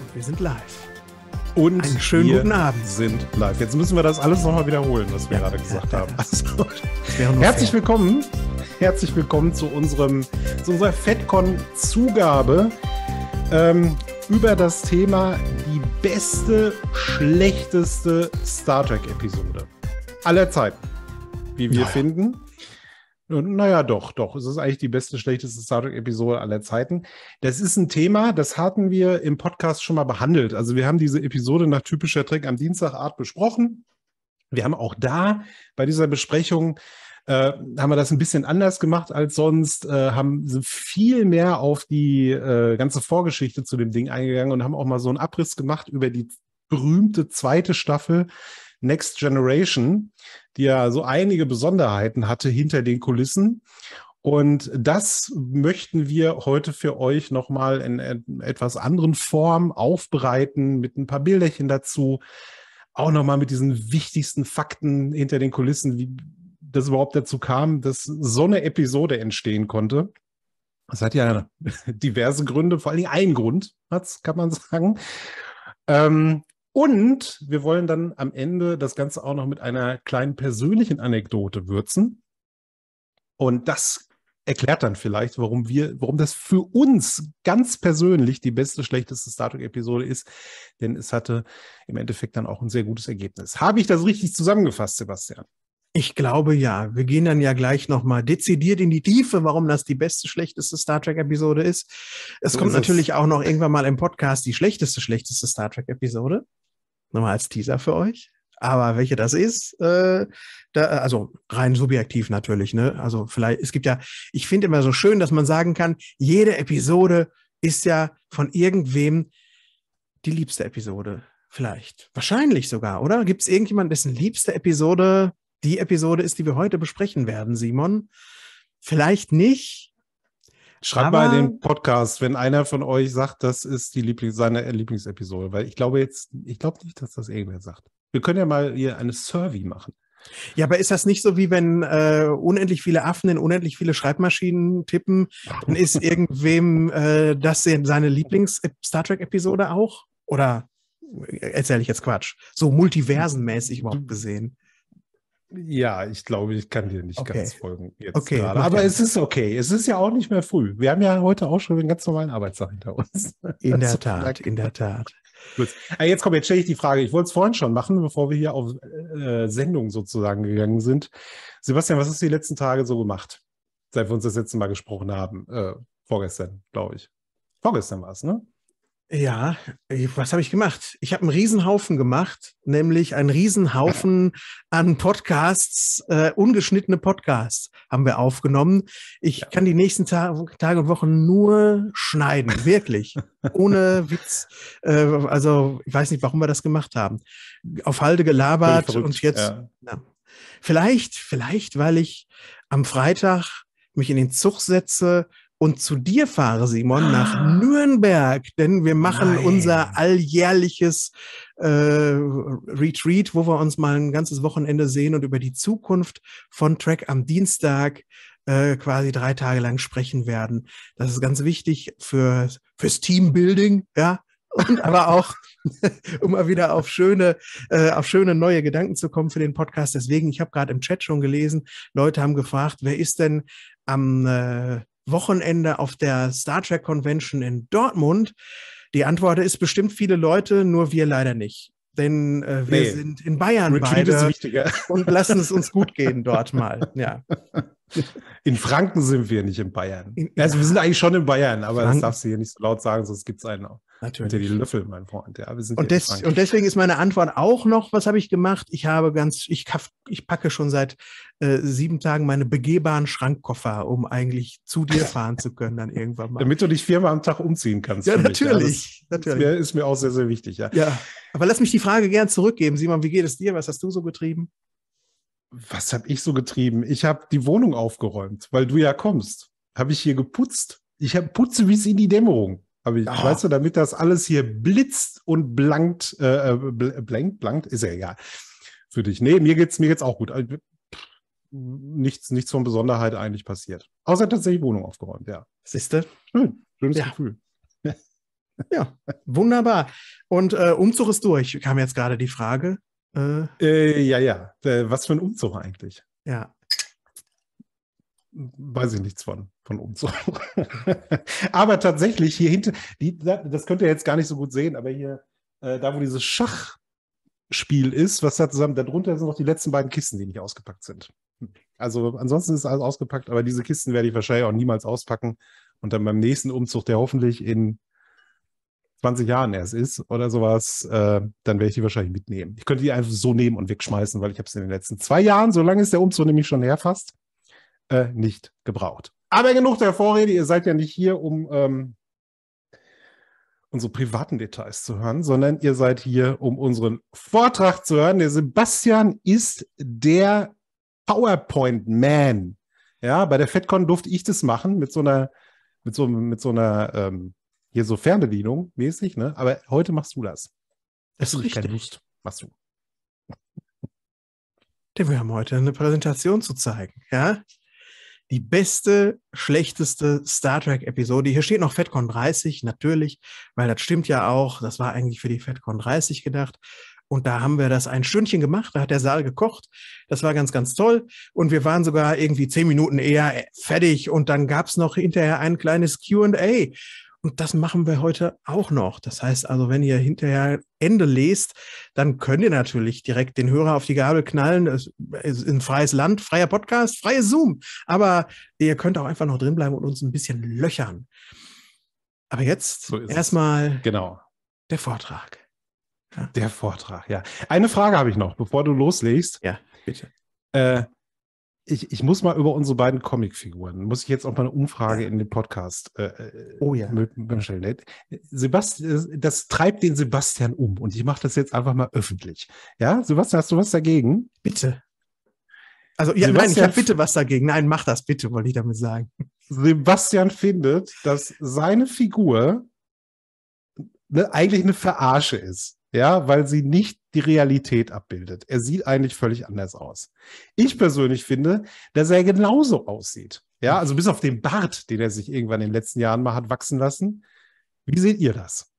Und wir sind live. Und einen schönen guten Abend. sind live. Jetzt müssen wir das alles nochmal wiederholen, was wir ja, gerade gesagt ja, haben. Also, herzlich fair. willkommen. Herzlich willkommen zu unserem zu unserer FedCon-Zugabe ähm, über das Thema die beste, schlechteste Star Trek-Episode aller Zeiten. Wie wir naja. finden. Naja, doch, doch. Es ist eigentlich die beste, schlechteste Star Trek-Episode aller Zeiten. Das ist ein Thema, das hatten wir im Podcast schon mal behandelt. Also wir haben diese Episode nach typischer Trick am Dienstagart besprochen. Wir haben auch da bei dieser Besprechung äh, haben wir das ein bisschen anders gemacht als sonst, äh, haben viel mehr auf die äh, ganze Vorgeschichte zu dem Ding eingegangen und haben auch mal so einen Abriss gemacht über die berühmte zweite Staffel Next Generation, die ja so einige Besonderheiten hatte hinter den Kulissen. Und das möchten wir heute für euch nochmal in etwas anderen Form aufbereiten, mit ein paar Bilderchen dazu. Auch nochmal mit diesen wichtigsten Fakten hinter den Kulissen, wie das überhaupt dazu kam, dass so eine Episode entstehen konnte. Das hat ja diverse Gründe, vor allem einen Grund, kann man sagen. Ähm, und wir wollen dann am Ende das Ganze auch noch mit einer kleinen persönlichen Anekdote würzen. Und das erklärt dann vielleicht, warum wir, warum das für uns ganz persönlich die beste, schlechteste Star Trek-Episode ist. Denn es hatte im Endeffekt dann auch ein sehr gutes Ergebnis. Habe ich das richtig zusammengefasst, Sebastian? Ich glaube ja. Wir gehen dann ja gleich nochmal dezidiert in die Tiefe, warum das die beste, schlechteste Star Trek-Episode ist. Es so kommt ist natürlich es. auch noch irgendwann mal im Podcast die schlechteste, schlechteste Star Trek-Episode nochmal als Teaser für euch. Aber welche das ist, äh, da, also rein subjektiv natürlich, ne? Also vielleicht, es gibt ja, ich finde immer so schön, dass man sagen kann, jede Episode ist ja von irgendwem die liebste Episode. Vielleicht. Wahrscheinlich sogar, oder? Gibt es irgendjemanden, dessen liebste Episode die Episode ist, die wir heute besprechen werden, Simon? Vielleicht nicht, Schreibt mal in den Podcast, wenn einer von euch sagt, das ist die Lieblings seine Lieblingsepisode, weil ich glaube jetzt, ich glaube nicht, dass das irgendwer sagt. Wir können ja mal hier eine Survey machen. Ja, aber ist das nicht so, wie wenn äh, unendlich viele Affen in unendlich viele Schreibmaschinen tippen, dann ist irgendwem äh, das seine Lieblings-Star äh, Trek-Episode auch? Oder äh, erzähle ich jetzt Quatsch? So multiversenmäßig überhaupt gesehen. Ja, ich glaube, ich kann dir nicht okay. ganz folgen jetzt okay, gerade. Aber es ist okay. Es ist ja auch nicht mehr früh. Wir haben ja heute auch schon einen ganz normalen Arbeitstag hinter uns. In der Tat, in der Tat. Gut. Äh, jetzt kommt, jetzt stelle ich die Frage. Ich wollte es vorhin schon machen, bevor wir hier auf äh, Sendung sozusagen gegangen sind. Sebastian, was hast du die letzten Tage so gemacht, seit wir uns das letzte Mal gesprochen haben? Äh, vorgestern, glaube ich. Vorgestern war es, ne? Ja, äh, was habe ich gemacht? Ich habe einen Riesenhaufen gemacht, nämlich einen Riesenhaufen an Podcasts, äh, ungeschnittene Podcasts haben wir aufgenommen. Ich ja. kann die nächsten Ta Tage und Wochen nur schneiden, wirklich, ohne Witz. Äh, also ich weiß nicht, warum wir das gemacht haben. Auf Halde gelabert und jetzt. Ja. Ja. Vielleicht, vielleicht, weil ich am Freitag mich in den Zug setze und zu dir fahre, Simon, nach ah. Nürnberg, denn wir machen Nein. unser alljährliches äh, Retreat, wo wir uns mal ein ganzes Wochenende sehen und über die Zukunft von Track am Dienstag äh, quasi drei Tage lang sprechen werden. Das ist ganz wichtig für, fürs Teambuilding, ja, und aber auch, um mal wieder auf schöne, äh, auf schöne neue Gedanken zu kommen für den Podcast. Deswegen, ich habe gerade im Chat schon gelesen, Leute haben gefragt, wer ist denn am äh, Wochenende auf der Star Trek Convention in Dortmund? Die Antwort ist bestimmt viele Leute, nur wir leider nicht. Denn äh, wir nee. sind in Bayern Retreat beide und lassen es uns gut gehen dort mal. Ja. In Franken sind wir nicht in Bayern. In, also wir sind eigentlich schon in Bayern, aber Franken. das darfst du hier nicht so laut sagen, sonst gibt es einen auch. Natürlich. Ja die Löffel, mein Freund. Ja, und, des, und, deswegen ist meine Antwort auch noch, was habe ich gemacht? Ich habe ganz, ich, ich packe schon seit äh, sieben Tagen meine begehbaren Schrankkoffer, um eigentlich zu dir fahren zu können dann irgendwann mal. Damit du dich viermal am Tag umziehen kannst. Ja, natürlich. ja. Das, natürlich. Ist mir, ist, mir, auch sehr, sehr wichtig. Ja. ja. Aber lass mich die Frage gern zurückgeben. Simon, wie geht es dir? Was hast du so getrieben? was habe ich so getrieben? Ich habe die Wohnung aufgeräumt, weil du ja kommst. Habe ich hier geputzt? Ich habe putze wie es in die Dämmerung. Habe ich, ah. weißt du, damit das alles hier blitzt und blankt, äh, äh blankt, blankt, ist ja egal. Für dich. Nee, mir geht's, mir geht's auch gut. Also, nichts, nichts von Besonderheit eigentlich passiert. Außer tatsächlich Wohnung aufgeräumt, ja. Siehst du? Schön. Schönes ja. Gefühl. Ja, wunderbar. Und äh, Umzug ist durch, kam jetzt gerade die Frage. Äh, äh, ja, ja. Äh, was für ein Umzug eigentlich? Ja. Weiß ich nichts von, von Umzug. aber tatsächlich hier hinten, die, das könnt ihr jetzt gar nicht so gut sehen, aber hier, äh, da wo dieses Schachspiel ist, was da zusammen, darunter sind noch die letzten beiden Kisten, die nicht ausgepackt sind. Hm. Also ansonsten ist alles ausgepackt, aber diese Kisten werde ich wahrscheinlich auch niemals auspacken und dann beim nächsten Umzug, der hoffentlich in 20 Jahren erst ist oder sowas, äh, dann werde ich die wahrscheinlich mitnehmen. Ich könnte die einfach so nehmen und wegschmeißen, weil ich habe es in den letzten zwei Jahren, so lange ist der Umzug nämlich schon her fast, äh, nicht gebraucht. Aber genug der Vorrede, ihr seid ja nicht hier, um ähm, unsere privaten Details zu hören, sondern ihr seid hier, um unseren Vortrag zu hören. Der Sebastian ist der PowerPoint-Man. Ja, bei der FedCon durfte ich das machen mit so einer, mit so, mit so einer ähm, hier so Fernbedienung mäßig, ne? Aber heute machst du das. Das ist richtig. Keine Lust. Machst du. Denn wir haben heute eine Präsentation zu zeigen, ja? Die beste, schlechteste Star Trek-Episode. Hier steht noch FedCon 30, natürlich, weil das stimmt ja auch. Das war eigentlich für die FedCon 30 gedacht. Und da haben wir das ein Stündchen gemacht. Da hat der Saal gekocht. Das war ganz, ganz toll. Und wir waren sogar irgendwie zehn Minuten eher fertig. Und dann gab es noch hinterher ein kleines QA. Und das machen wir heute auch noch. Das heißt also, wenn ihr hinterher Ende lest, dann könnt ihr natürlich direkt den Hörer auf die Gabel knallen. Es ist ein freies Land, freier Podcast, freies Zoom. Aber ihr könnt auch einfach noch drinbleiben und uns ein bisschen löchern. Aber jetzt so erstmal genau. der Vortrag. Ja. Der Vortrag, ja. Eine Frage habe ich noch, bevor du loslegst. Ja, bitte. Äh, ich, ich muss mal über unsere beiden Comicfiguren, muss ich jetzt auch mal eine Umfrage in den Podcast äh, äh oh, ja. stellen. Sebastian, äh, das treibt den Sebastian um und ich mache das jetzt einfach mal öffentlich. Ja, Sebastian, hast du was dagegen? Bitte. Also, ja, Sebastian nein, ich habe bitte was dagegen. Nein, mach das bitte, wollte ich damit sagen. Sebastian findet, dass seine Figur eine, eigentlich eine Verarsche ist ja, weil sie nicht die Realität abbildet. Er sieht eigentlich völlig anders aus. Ich persönlich finde, dass er genauso aussieht. Ja, also bis auf den Bart, den er sich irgendwann in den letzten Jahren mal hat wachsen lassen. Wie seht ihr das?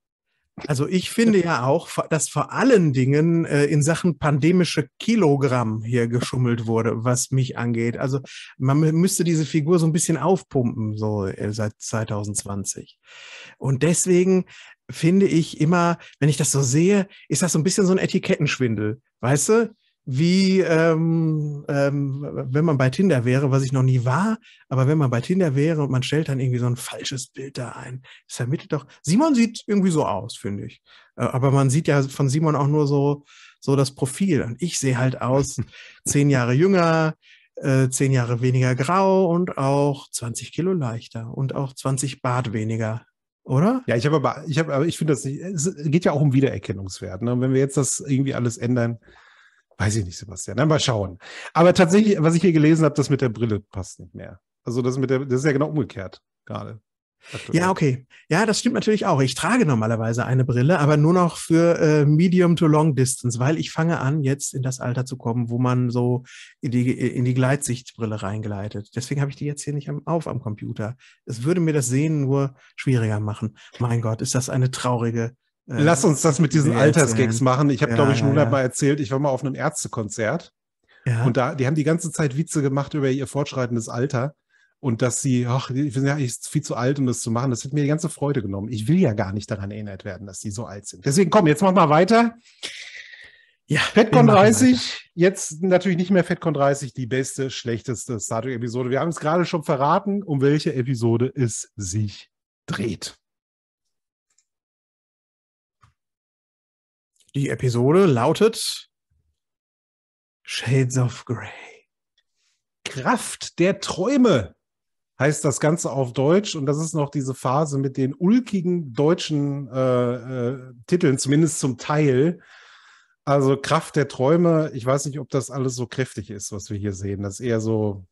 Also ich finde ja auch, dass vor allen Dingen äh, in Sachen pandemische Kilogramm hier geschummelt wurde, was mich angeht. Also man müsste diese Figur so ein bisschen aufpumpen, so äh, seit 2020. Und deswegen finde ich immer, wenn ich das so sehe, ist das so ein bisschen so ein Etikettenschwindel. Weißt du, wie ähm, ähm, wenn man bei Tinder wäre, was ich noch nie war, aber wenn man bei Tinder wäre und man stellt dann irgendwie so ein falsches Bild da ein. Das vermittelt doch. Simon sieht irgendwie so aus, finde ich. Äh, aber man sieht ja von Simon auch nur so, so das Profil. Und ich sehe halt aus zehn Jahre jünger, äh, zehn Jahre weniger grau und auch 20 Kilo leichter und auch 20 Bart weniger oder? Ja, ich habe aber, ich habe, aber ich finde das nicht, es geht ja auch um Wiedererkennungswert. Ne? Wenn wir jetzt das irgendwie alles ändern, Weiß ich nicht, Sebastian. Na, mal schauen. Aber tatsächlich, was ich hier gelesen habe, das mit der Brille passt nicht mehr. Also das mit der, das ist ja genau umgekehrt gerade. Ja, okay. Ja, das stimmt natürlich auch. Ich trage normalerweise eine Brille, aber nur noch für äh, Medium to Long Distance, weil ich fange an, jetzt in das Alter zu kommen, wo man so in die, in die Gleitsichtbrille reingleitet. Deswegen habe ich die jetzt hier nicht am, auf am Computer. Es würde mir das Sehen nur schwieriger machen. Mein Gott, ist das eine traurige äh, Lass uns das mit diesen Altersgags machen. Ich habe, ja, glaube ich, schon hundertmal ja. erzählt, ich war mal auf einem Ärztekonzert. Ja. Und da, die haben die ganze Zeit Witze gemacht über ihr fortschreitendes Alter und dass sie, ach, ich bin ja ich viel zu alt, um das zu machen. Das hat mir die ganze Freude genommen. Ich will ja gar nicht daran erinnert werden, dass die so alt sind. Deswegen komm, jetzt mach mal weiter. Ja, FedCon 30, weiter. jetzt natürlich nicht mehr FedCon 30, die beste, schlechteste Star Trek-Episode. Wir haben es gerade schon verraten, um welche Episode es sich dreht. die Episode lautet Shades of Grey. Kraft der Träume heißt das Ganze auf Deutsch und das ist noch diese Phase mit den ulkigen deutschen äh, äh, Titeln, zumindest zum Teil. Also Kraft der Träume, ich weiß nicht, ob das alles so kräftig ist, was wir hier sehen. Das ist eher so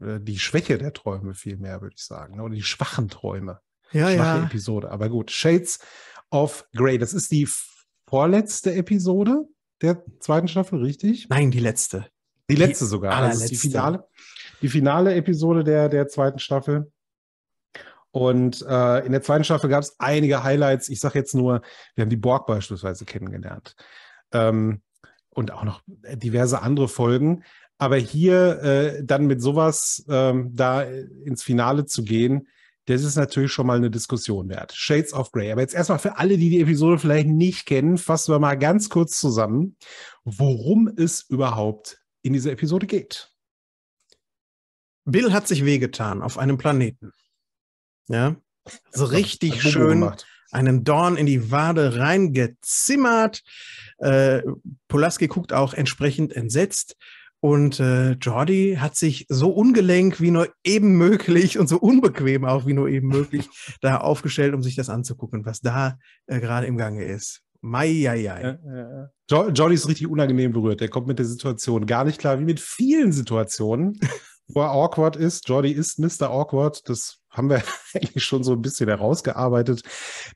äh, die Schwäche der Träume vielmehr, würde ich sagen. Ne? Oder die schwachen Träume. Ja, Schwache ja. Episode. Aber gut, Shades of Grey, das ist die vorletzte Episode der zweiten Staffel, richtig? Nein, die letzte. Die, die letzte sogar. Also die finale, die finale Episode der, der zweiten Staffel. Und äh, in der zweiten Staffel gab es einige Highlights. Ich sage jetzt nur, wir haben die Borg beispielsweise kennengelernt. Ähm, und auch noch diverse andere Folgen. Aber hier äh, dann mit sowas ähm, da ins Finale zu gehen, das ist natürlich schon mal eine Diskussion wert. Shades of Grey. Aber jetzt erstmal für alle, die die Episode vielleicht nicht kennen, fassen wir mal ganz kurz zusammen, worum es überhaupt in dieser Episode geht. Bill hat sich wehgetan auf einem Planeten. Ja, so richtig schön gemacht. einen Dorn in die Wade reingezimmert. Äh, Polaski guckt auch entsprechend entsetzt. Und äh, Jordi hat sich so ungelenk wie nur eben möglich und so unbequem auch wie nur eben möglich da aufgestellt, um sich das anzugucken, was da äh, gerade im Gange ist. Mai, jai, jai. Ja, ja. Jordi ist richtig unangenehm berührt. Der kommt mit der Situation gar nicht klar, wie mit vielen Situationen, wo er awkward ist. Jordi ist Mr. Awkward. Das haben wir eigentlich schon so ein bisschen herausgearbeitet.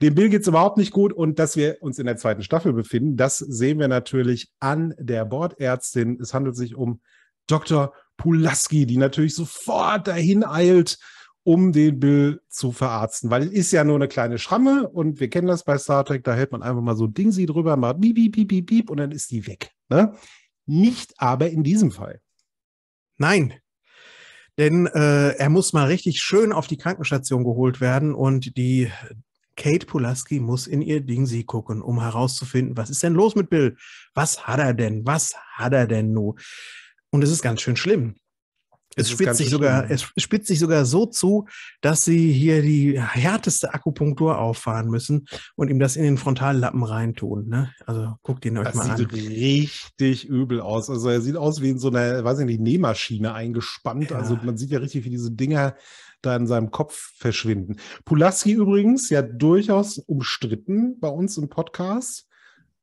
Dem Bill geht es überhaupt nicht gut und dass wir uns in der zweiten Staffel befinden, das sehen wir natürlich an der Bordärztin. Es handelt sich um Dr. Pulaski, die natürlich sofort dahin eilt, um den Bill zu verarzten, weil ist ja nur eine kleine Schramme und wir kennen das bei Star Trek, da hält man einfach mal so ein Dingsi drüber, macht bieb, bieb, bieb, bieb, bieb und dann ist die weg. Ne? Nicht aber in diesem Fall. Nein, denn äh, er muss mal richtig schön auf die Krankenstation geholt werden und die Kate Pulaski muss in ihr Ding gucken, um herauszufinden, was ist denn los mit Bill? Was hat er denn? Was hat er denn nun? Und es ist ganz schön schlimm. Es spitzt, sich sogar, es spitzt sich sogar so zu, dass sie hier die härteste Akupunktur auffahren müssen und ihm das in den Frontallappen reintun. Ne? Also guckt ihn euch das mal an. Das sieht richtig übel aus. Also er sieht aus wie in so einer, weiß ich nicht, Nähmaschine eingespannt. Ja. Also man sieht ja richtig, wie diese Dinger da in seinem Kopf verschwinden. Pulaski übrigens ja durchaus umstritten bei uns im Podcast.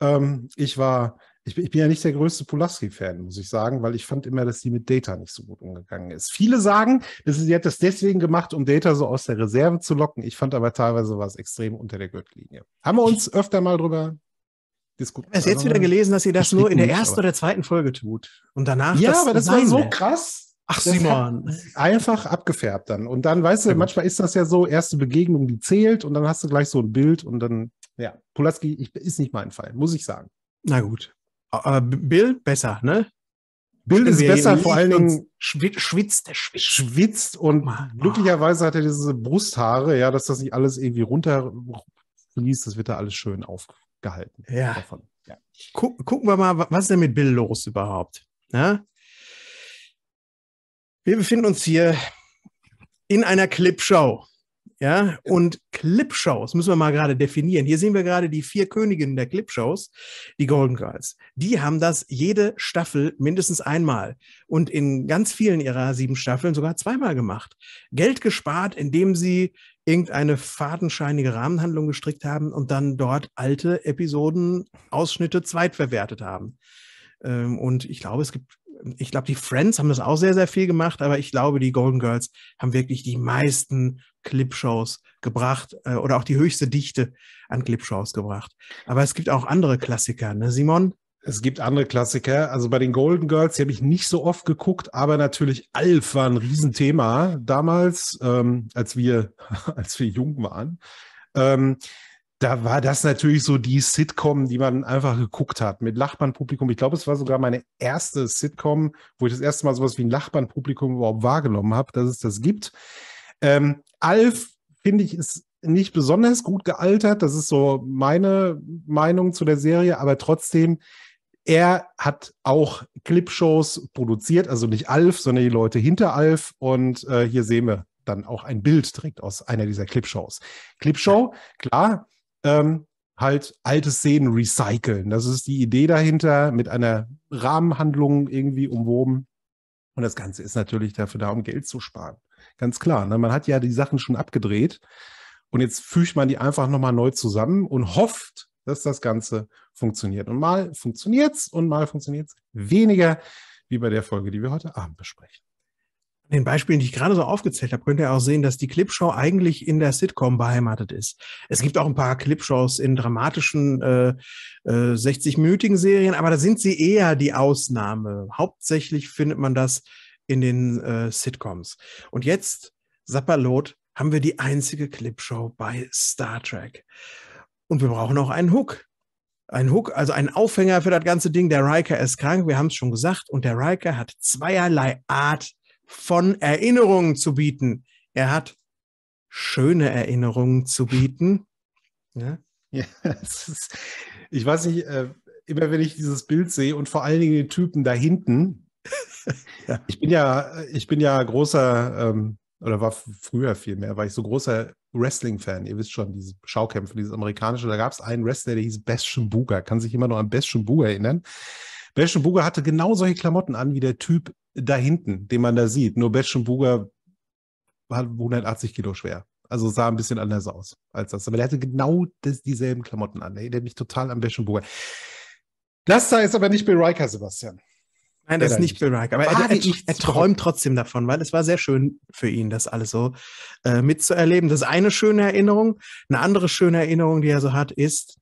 Ähm, ich war ich bin, ich bin ja nicht der größte Pulaski-Fan, muss ich sagen, weil ich fand immer, dass sie mit Data nicht so gut umgegangen ist. Viele sagen, dass sie hat das deswegen gemacht, um Data so aus der Reserve zu locken. Ich fand aber teilweise was extrem unter der Gürtellinie. Haben wir uns öfter mal drüber diskutiert? Ich habe jetzt also, wieder gelesen, dass sie das nur in der ersten aber. oder zweiten Folge tut. Und danach. Ja, das aber das war so mehr. krass. Ach, Simon. Einfach abgefärbt dann. Und dann, weißt du, manchmal ist das ja so, erste Begegnung, die zählt und dann hast du gleich so ein Bild und dann, ja, Pulaski ich, ist nicht mein Fall, muss ich sagen. Na gut. Äh, Bill besser, ne? Bill ist besser, vor allen Dingen schwitzt, schwitzt, schwitzt und oh. glücklicherweise hat er diese Brusthaare, ja, dass das nicht alles irgendwie runterfließt, das wird da alles schön aufgehalten. Ja. ja. Guck, gucken wir mal, was ist denn mit Bill los überhaupt? Ja? Ne? Wir befinden uns hier in einer Clipshow. Ja? Und Clipshows müssen wir mal gerade definieren. Hier sehen wir gerade die vier Königinnen der Clipshows, die Golden Girls. Die haben das jede Staffel mindestens einmal und in ganz vielen ihrer sieben Staffeln sogar zweimal gemacht. Geld gespart, indem sie irgendeine fadenscheinige Rahmenhandlung gestrickt haben und dann dort alte Episoden, Ausschnitte zweitverwertet haben. Ähm, und ich glaube, es gibt ich glaube, die Friends haben das auch sehr, sehr viel gemacht, aber ich glaube, die Golden Girls haben wirklich die meisten Clipshows gebracht äh, oder auch die höchste Dichte an Clipshows gebracht. Aber es gibt auch andere Klassiker, ne, Simon? Es gibt andere Klassiker. Also bei den Golden Girls, die habe ich nicht so oft geguckt, aber natürlich Alf war ein Riesenthema damals, ähm, als wir, als wir jung waren. Ähm, da war das natürlich so die Sitcom, die man einfach geguckt hat mit Lachbandpublikum. Ich glaube, es war sogar meine erste Sitcom, wo ich das erste Mal sowas wie ein Lachbandpublikum überhaupt wahrgenommen habe, dass es das gibt. Ähm, Alf, finde ich, ist nicht besonders gut gealtert. Das ist so meine Meinung zu der Serie, aber trotzdem, er hat auch Clipshows produziert, also nicht Alf, sondern die Leute hinter Alf. Und äh, hier sehen wir dann auch ein Bild direkt aus einer dieser Clipshows. Clipshow, klar, ähm, halt alte Szenen recyceln. Das ist die Idee dahinter, mit einer Rahmenhandlung irgendwie umwoben. Und das Ganze ist natürlich dafür da, um Geld zu sparen. Ganz klar. Ne? Man hat ja die Sachen schon abgedreht und jetzt fügt man die einfach nochmal neu zusammen und hofft, dass das Ganze funktioniert. Und mal funktioniert es und mal funktioniert es weniger, wie bei der Folge, die wir heute Abend besprechen. An den Beispielen, die ich gerade so aufgezählt habe, könnt ihr auch sehen, dass die Clipshow eigentlich in der Sitcom beheimatet ist. Es gibt auch ein paar Clipshows in dramatischen äh, äh, 60-minütigen Serien, aber da sind sie eher die Ausnahme. Hauptsächlich findet man das in den äh, Sitcoms. Und jetzt, Sapperlot, haben wir die einzige Clipshow bei Star Trek. Und wir brauchen auch einen Hook. Ein Hook, also ein Aufhänger für das ganze Ding. Der Riker ist krank, wir haben es schon gesagt. Und der Riker hat zweierlei Art von Erinnerungen zu bieten. Er hat schöne Erinnerungen zu bieten. Ja, ja ist, ich weiß nicht, äh, immer wenn ich dieses Bild sehe und vor allen Dingen den Typen da hinten, ich bin ja, ich bin ja großer, ähm, oder war früher vielmehr, war ich so großer Wrestling-Fan. Ihr wisst schon, diese Schaukämpfe, dieses amerikanische, da gab es einen Wrestler, der hieß Best Buga. Kann sich immer noch an Best Buga erinnern? Best Buga hatte genau solche Klamotten an wie der Typ da hinten, den man da sieht. Nur Best Buga war 180 Kilo schwer. Also sah ein bisschen anders aus als das. Aber der hatte genau das, dieselben Klamotten an. Der erinnert mich total an Best Buga. Das da ist aber nicht Bill Riker, Sebastian. Nein, das ist nicht Bill Reich. Aber er, er, er, träumt trotzdem davon, weil es war sehr schön für ihn, das alles so äh, mitzuerleben. Das ist eine schöne Erinnerung. Eine andere schöne Erinnerung, die er so hat, ist,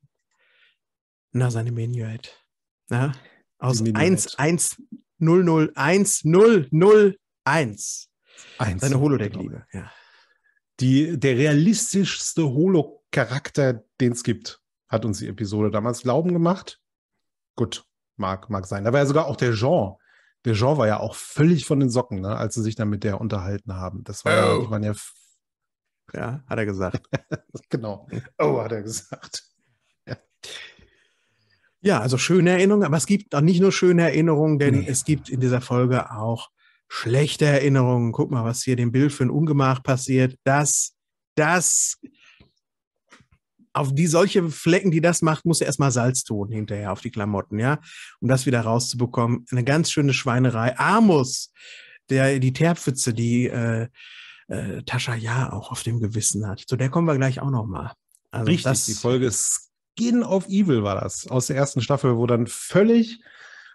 na, seine Menuet. Na? Aus 11001001. Seine Holodeck-Liebe, genau. ja. der realistischste Holo-Charakter, den es gibt, hat uns die Episode damals glauben gemacht. Gut, mag, mag sein. Da war ja sogar auch der Jean. Der Jean war ja auch völlig von den Socken, ne, als sie sich dann mit der unterhalten haben. Das war oh. ja, ja. Ja, hat er gesagt. genau. Oh, hat er gesagt. Ja. ja. also schöne Erinnerungen, aber es gibt auch nicht nur schöne Erinnerungen, denn nee. es gibt in dieser Folge auch schlechte Erinnerungen. Guck mal, was hier dem Bild für ein Ungemach passiert. Das, das auf die solche Flecken, die das macht, muss er erstmal Salz tun hinterher auf die Klamotten, ja, um das wieder rauszubekommen. Eine ganz schöne Schweinerei. Amos, der die Terpfütze, die äh, äh, Tascha ja auch auf dem Gewissen hat. Zu der kommen wir gleich auch nochmal. Also Richtig, das, die Folge Skin of Evil war das aus der ersten Staffel, wo dann völlig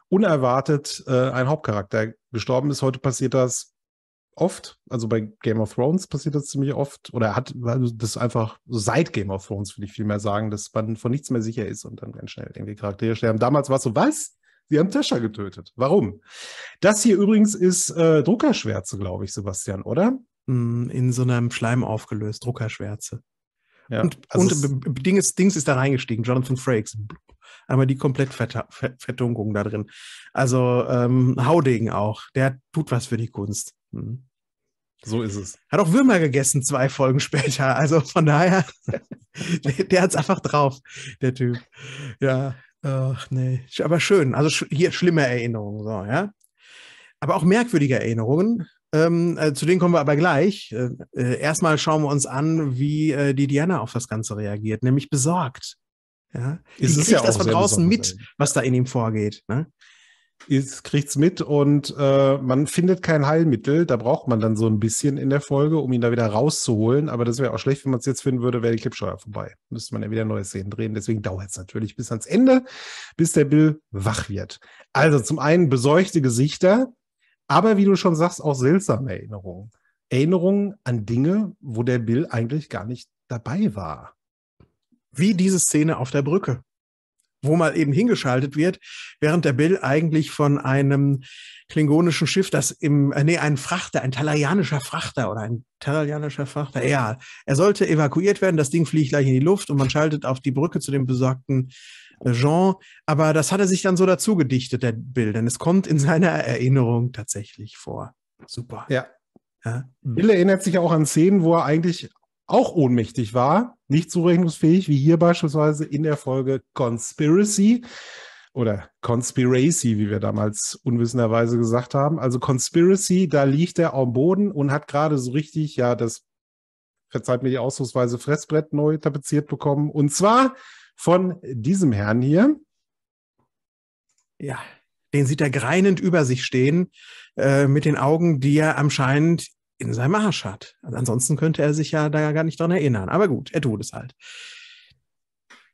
unerwartet äh, ein Hauptcharakter gestorben ist. Heute passiert das oft. Also bei Game of Thrones passiert das ziemlich oft. Oder hat also das einfach seit Game of Thrones, würde ich viel mehr sagen, dass man von nichts mehr sicher ist und dann ganz schnell irgendwie Charaktere sterben. Damals war es so, was? Sie haben Tascha getötet. Warum? Das hier übrigens ist äh, Druckerschwärze, glaube ich, Sebastian, oder? Mm, in so einem Schleim aufgelöst, Druckerschwärze. Ja, und, also und Dings, Dings, ist da reingestiegen, Jonathan Frakes. Einmal die Komplettverdunkung da drin. Also ähm, Haudegen auch, der tut was für die Kunst. Mhm. So ist es. Hat auch Würmer gegessen zwei Folgen später. Also von daher, der, hat es einfach drauf, der Typ. Ja, ach nee. Aber schön. Also sch hier schlimme Erinnerungen, so, ja. Aber auch merkwürdige Erinnerungen. Ähm, äh, zu denen kommen wir aber gleich. Äh, äh, erstmal schauen wir uns an, wie äh, die Diana auf das Ganze reagiert, nämlich besorgt. Ja? Die ist kriegt ja das von draußen mit, was da in ihm vorgeht. Ne? kriegt es mit und äh, man findet kein Heilmittel. Da braucht man dann so ein bisschen in der Folge, um ihn da wieder rauszuholen. Aber das wäre auch schlecht, wenn man es jetzt finden würde, wäre die Clipsteuer vorbei. Müsste man ja wieder neue Szenen drehen. Deswegen dauert es natürlich bis ans Ende, bis der Bill wach wird. Also zum einen besorgte Gesichter, aber wie du schon sagst, auch seltsame Erinnerungen. Erinnerungen an Dinge, wo der Bill eigentlich gar nicht dabei war. Wie diese Szene auf der Brücke wo mal eben hingeschaltet wird, während der Bill eigentlich von einem klingonischen Schiff, das im, äh, nee, ein Frachter, ein talarianischer Frachter oder ein talarianischer Frachter, ja, er sollte evakuiert werden, das Ding fliegt gleich in die Luft und man schaltet auf die Brücke zu dem besorgten äh, Jean, aber das hat er sich dann so dazu gedichtet, der Bill, denn es kommt in seiner Erinnerung tatsächlich vor. Super. Ja. ja. Bill erinnert sich auch an Szenen, wo er eigentlich auch ohnmächtig war nicht zurechnungsfähig, wie hier beispielsweise in der Folge Conspiracy oder Conspiracy, wie wir damals unwissenderweise gesagt haben. Also Conspiracy, da liegt er am Boden und hat gerade so richtig, ja, das verzeiht mir die Ausdrucksweise, Fressbrett neu tapeziert bekommen. Und zwar von diesem Herrn hier. Ja, den sieht er greinend über sich stehen, äh, mit den Augen, die er anscheinend in seinem Arsch hat. Also ansonsten könnte er sich ja da ja gar nicht dran erinnern. Aber gut, er tut es halt.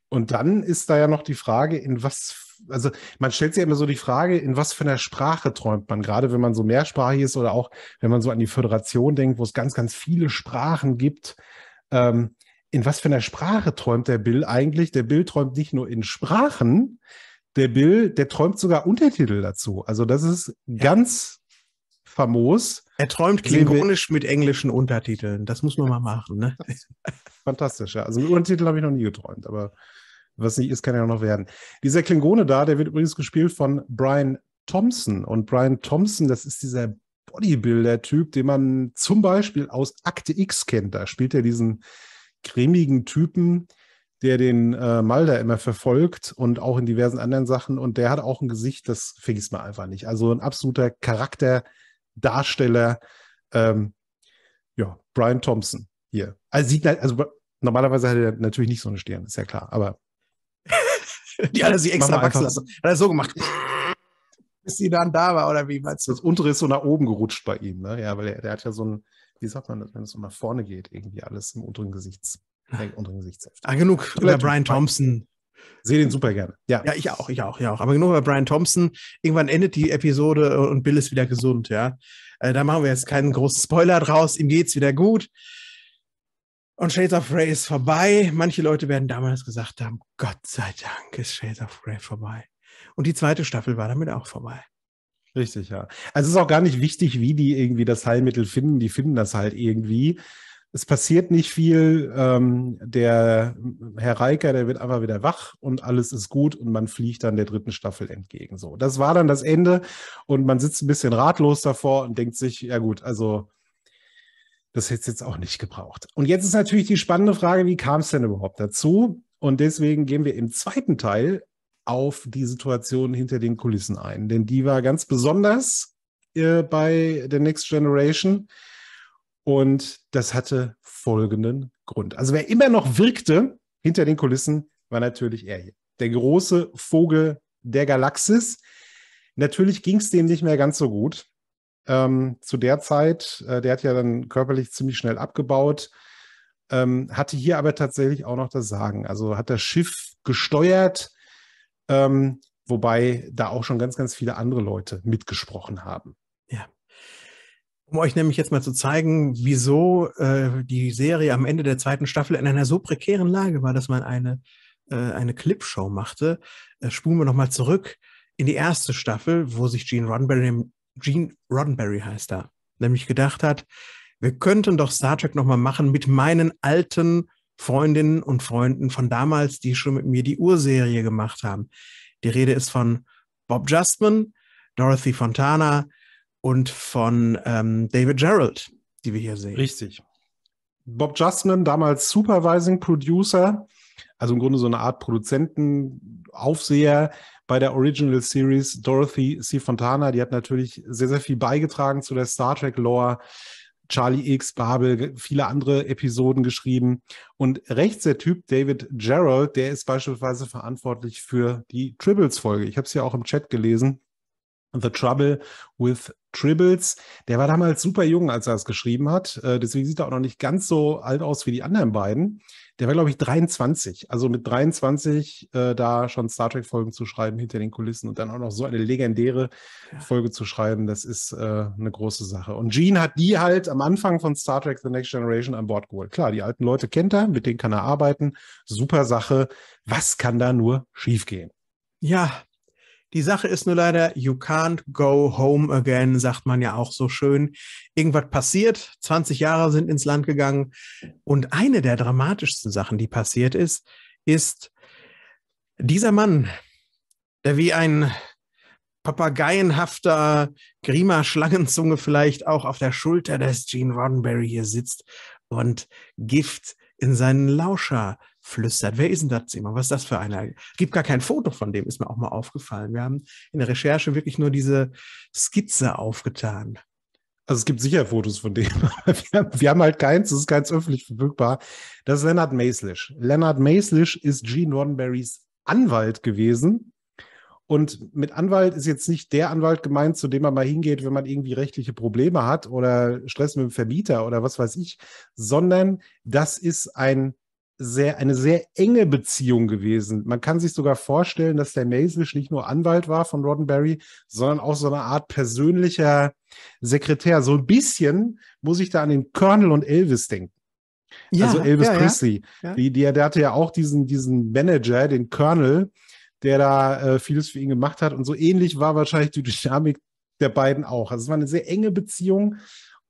Und dann ist da ja noch die Frage, in was, also man stellt sich ja immer so die Frage, in was für einer Sprache träumt man, gerade wenn man so mehrsprachig ist oder auch wenn man so an die Föderation denkt, wo es ganz, ganz viele Sprachen gibt. Ähm, in was für einer Sprache träumt der Bill eigentlich? Der Bill träumt nicht nur in Sprachen, der Bill, der träumt sogar Untertitel dazu. Also das ist ja. ganz famos. Er träumt klingonisch mit englischen Untertiteln. Das muss man mal machen. Ne? Fantastisch, ja. Also mit Untertitel habe ich noch nie geträumt, aber was nicht ist, kann ja noch werden. Dieser Klingone da, der wird übrigens gespielt von Brian Thompson. Und Brian Thompson, das ist dieser Bodybuilder-Typ, den man zum Beispiel aus Akte X kennt. Da spielt er diesen cremigen Typen, der den äh, Malder immer verfolgt und auch in diversen anderen Sachen. Und der hat auch ein Gesicht, das vergisst man einfach nicht. Also ein absoluter Charakter, Darsteller, ähm, ja, Brian Thompson hier. Also sieht also normalerweise hat er natürlich nicht so eine Stirn, ist ja klar, aber. Die hat er sich extra wachsen lassen. Hat er so gemacht. Bis sie dann da war, oder wie? Meinst du? Das untere ist so nach oben gerutscht bei ihm, ne? Ja, weil er, der hat ja so ein, wie sagt man das, wenn es so nach vorne geht, irgendwie alles im unteren Gesichts. Ah, äh, ah genug über Brian Thompson. Sehe den super gerne. Ja. ja, ich auch, ich auch, ja auch. Aber genug über Brian Thompson. Irgendwann endet die Episode und Bill ist wieder gesund, ja. Äh, da machen wir jetzt keinen großen Spoiler draus. Ihm geht's wieder gut. Und Shades of Grey ist vorbei. Manche Leute werden damals gesagt haben, Gott sei Dank ist Shades of Grey vorbei. Und die zweite Staffel war damit auch vorbei. Richtig, ja. Also es ist auch gar nicht wichtig, wie die irgendwie das Heilmittel finden. Die finden das halt irgendwie es passiert nicht viel. Ähm, der Herr Reiker, der wird einfach wieder wach und alles ist gut und man fliegt dann der dritten Staffel entgegen. So, das war dann das Ende und man sitzt ein bisschen ratlos davor und denkt sich, ja gut, also das hätte es jetzt auch nicht gebraucht. Und jetzt ist natürlich die spannende Frage, wie kam es denn überhaupt dazu? Und deswegen gehen wir im zweiten Teil auf die Situation hinter den Kulissen ein, denn die war ganz besonders äh, bei The Next Generation. Und das hatte folgenden Grund. Also wer immer noch wirkte hinter den Kulissen, war natürlich er hier. Der große Vogel der Galaxis. Natürlich ging es dem nicht mehr ganz so gut. Ähm, zu der Zeit, äh, der hat ja dann körperlich ziemlich schnell abgebaut, ähm, hatte hier aber tatsächlich auch noch das Sagen. Also hat das Schiff gesteuert, ähm, wobei da auch schon ganz, ganz viele andere Leute mitgesprochen haben. Ja. Um euch nämlich jetzt mal zu zeigen, wieso äh, die Serie am Ende der zweiten Staffel in einer so prekären Lage war, dass man eine, äh, eine Clipshow machte, äh, spulen wir nochmal zurück in die erste Staffel, wo sich Gene Roddenberry, Gene Roddenberry heißt da, nämlich gedacht hat, wir könnten doch Star Trek nochmal machen mit meinen alten Freundinnen und Freunden von damals, die schon mit mir die Urserie gemacht haben. Die Rede ist von Bob Justman, Dorothy Fontana, und von ähm, David Gerald, die wir hier sehen. Richtig. Bob Justman, damals Supervising Producer, also im Grunde so eine Art Produzentenaufseher bei der Original Series Dorothy C. Fontana. Die hat natürlich sehr, sehr viel beigetragen zu der Star Trek-Lore. Charlie X, Babel, viele andere Episoden geschrieben. Und rechts der Typ David Gerald, der ist beispielsweise verantwortlich für die Tribbles-Folge. Ich habe es ja auch im Chat gelesen. The Trouble with Tribbles. Der war damals super jung, als er es geschrieben hat. Äh, deswegen sieht er auch noch nicht ganz so alt aus wie die anderen beiden. Der war, glaube ich, 23. Also mit 23 äh, da schon Star Trek-Folgen zu schreiben hinter den Kulissen und dann auch noch so eine legendäre Folge zu schreiben, das ist äh, eine große Sache. Und Gene hat die halt am Anfang von Star Trek The Next Generation an Bord geholt. Klar, die alten Leute kennt er, mit denen kann er arbeiten. Super Sache. Was kann da nur schiefgehen? Ja, die Sache ist nur leider, you can't go home again, sagt man ja auch so schön. Irgendwas passiert, 20 Jahre sind ins Land gegangen. Und eine der dramatischsten Sachen, die passiert ist, ist dieser Mann, der wie ein papageienhafter Grima-Schlangenzunge vielleicht auch auf der Schulter des Gene Roddenberry hier sitzt und Gift in seinen Lauscher flüstert. Wer ist denn das, Simon? Was ist das für einer? Gibt gar kein Foto von dem, ist mir auch mal aufgefallen. Wir haben in der Recherche wirklich nur diese Skizze aufgetan. Also es gibt sicher Fotos von dem. Wir, wir haben halt keins, es ist keins öffentlich verfügbar. Das ist Leonard Maislisch. Leonard Maislisch ist Gene Roddenberrys Anwalt gewesen. Und mit Anwalt ist jetzt nicht der Anwalt gemeint, zu dem man mal hingeht, wenn man irgendwie rechtliche Probleme hat oder Stress mit dem Vermieter oder was weiß ich, sondern das ist ein sehr, eine sehr enge Beziehung gewesen. Man kann sich sogar vorstellen, dass der Maiswisch nicht nur Anwalt war von Roddenberry, sondern auch so eine Art persönlicher Sekretär. So ein bisschen muss ich da an den Colonel und Elvis denken. Ja, also Elvis ja, Presley. Ja, die, die, der hatte ja auch diesen, diesen Manager, den Colonel, der da äh, vieles für ihn gemacht hat. Und so ähnlich war wahrscheinlich die Dynamik der beiden auch. Also es war eine sehr enge Beziehung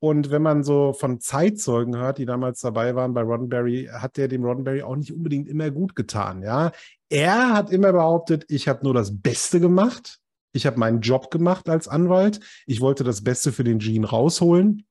und wenn man so von Zeitzeugen hört, die damals dabei waren bei Roddenberry, hat der dem Roddenberry auch nicht unbedingt immer gut getan. Ja, er hat immer behauptet, ich habe nur das Beste gemacht. Ich habe meinen Job gemacht als Anwalt. Ich wollte das Beste für den Gene rausholen.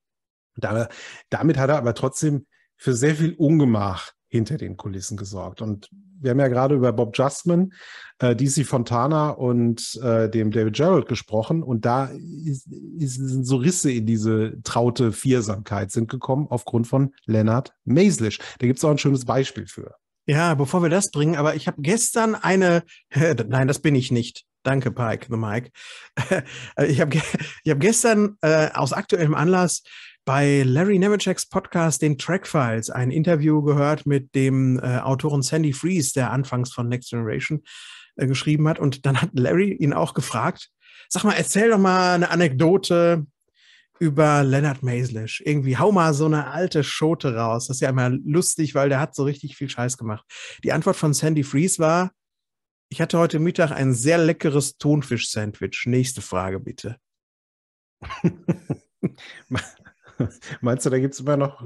Da, damit hat er aber trotzdem für sehr viel Ungemach hinter den Kulissen gesorgt. Und wir haben ja gerade über Bob Justman, äh, DC Fontana und äh, dem David Gerald gesprochen und da ist, ist, sind so Risse in diese traute Viersamkeit sind gekommen aufgrund von Leonard Maislish. Da gibt es auch ein schönes Beispiel für. Ja, bevor wir das bringen, aber ich habe gestern eine, nein, das bin ich nicht. Danke, Pike, the Mike. ich habe ich hab gestern äh, aus aktuellem Anlass bei Larry Nemeczek's Podcast, den Trackfiles, ein Interview gehört mit dem äh, Autoren Sandy Fries, der anfangs von Next Generation äh, geschrieben hat. Und dann hat Larry ihn auch gefragt, sag mal, erzähl doch mal eine Anekdote über Leonard Maislish. Irgendwie hau mal so eine alte Schote raus. Das ist ja immer lustig, weil der hat so richtig viel Scheiß gemacht. Die Antwort von Sandy Fries war, ich hatte heute Mittag ein sehr leckeres Thunfisch-Sandwich. Nächste Frage bitte. Meinst du, da gibt es immer noch äh,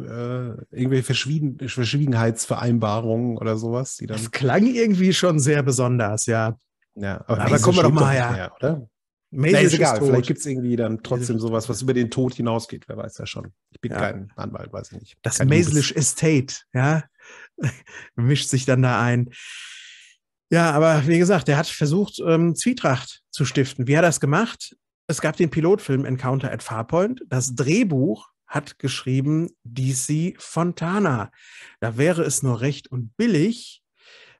irgendwelche Verschwiegen, Verschwiegenheitsvereinbarungen oder sowas? Die dann... Das klang irgendwie schon sehr besonders, ja. Ja, aber, aber kommen wir doch mal her, ja. oder? Mason nee, ist, ist Tot. Vielleicht gibt es irgendwie dann trotzdem sowas, was über den Tod hinausgeht. Wer weiß ja schon. Ich bin ja. kein Anwalt, weiß ich nicht. Das Maiselish Estate, ja, mischt sich dann da ein. Ja, aber wie gesagt, der hat versucht, ähm, Zwietracht zu stiften. Wie hat er das gemacht? Es gab den Pilotfilm Encounter at Farpoint. Das Drehbuch hat geschrieben DC Fontana. Da wäre es nur recht und billig,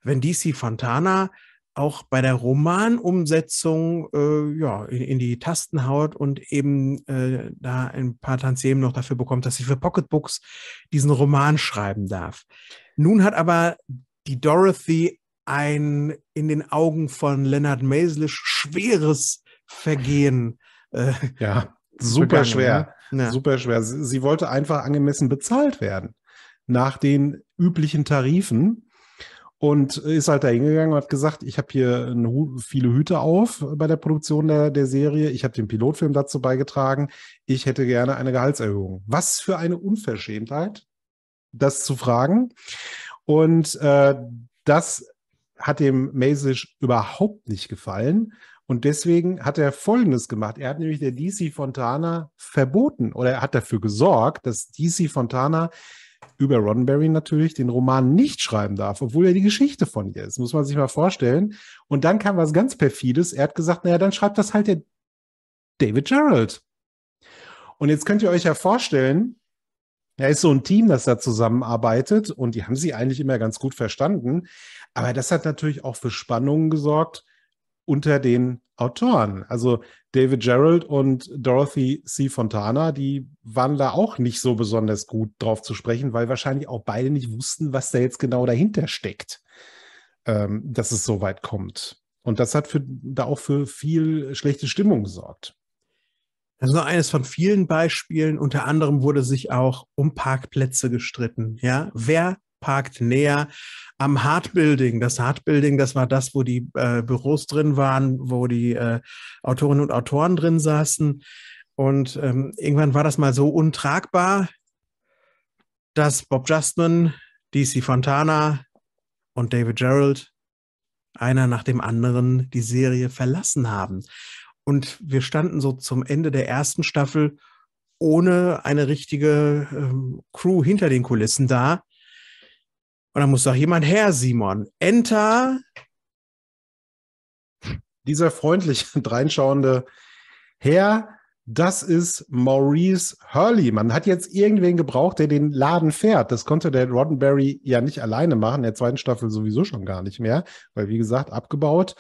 wenn DC Fontana auch bei der Romanumsetzung äh, ja, in, in, die Tasten haut und eben äh, da ein paar Tantiemen noch dafür bekommt, dass sie für Pocketbooks diesen Roman schreiben darf. Nun hat aber die Dorothy ein in den Augen von Leonard Maislisch schweres Vergehen. Äh, ja, super begangen. schwer. Ne? Ja. Super schwer. Sie, sie wollte einfach angemessen bezahlt werden nach den üblichen Tarifen und ist halt da hingegangen und hat gesagt, ich habe hier viele Hüte auf bei der Produktion der, der Serie, ich habe den Pilotfilm dazu beigetragen, ich hätte gerne eine Gehaltserhöhung. Was für eine Unverschämtheit, das zu fragen. Und äh, das hat dem Maisisch überhaupt nicht gefallen und deswegen hat er Folgendes gemacht. Er hat nämlich der DC Fontana verboten oder er hat dafür gesorgt, dass DC Fontana über Roddenberry natürlich den Roman nicht schreiben darf, obwohl er die Geschichte von ihr ist. Muss man sich mal vorstellen. Und dann kam was ganz perfides. Er hat gesagt, naja, dann schreibt das halt der David Gerald. Und jetzt könnt ihr euch ja vorstellen, da ist so ein Team, das da zusammenarbeitet und die haben sie eigentlich immer ganz gut verstanden. Aber das hat natürlich auch für Spannungen gesorgt, unter den Autoren. Also David Gerald und Dorothy C. Fontana, die waren da auch nicht so besonders gut drauf zu sprechen, weil wahrscheinlich auch beide nicht wussten, was da jetzt genau dahinter steckt, ähm, dass es so weit kommt. Und das hat für, da auch für viel schlechte Stimmung gesorgt. Das also ist nur eines von vielen Beispielen. Unter anderem wurde sich auch um Parkplätze gestritten. Ja, wer parkt näher am Hardbuilding. Das Hardbuilding, das war das, wo die äh, Büros drin waren, wo die äh, Autorinnen und Autoren drin saßen. Und ähm, irgendwann war das mal so untragbar, dass Bob Justman, DC Fontana und David Gerald einer nach dem anderen die Serie verlassen haben. Und wir standen so zum Ende der ersten Staffel ohne eine richtige ähm, Crew hinter den Kulissen da, und dann muss doch jemand her, Simon. Enter. Dieser freundlich dreinschauende Herr, das ist Maurice Hurley. Man hat jetzt irgendwen gebraucht, der den Laden fährt. Das konnte der Roddenberry ja nicht alleine machen, in der zweiten Staffel sowieso schon gar nicht mehr, weil wie gesagt, abgebaut.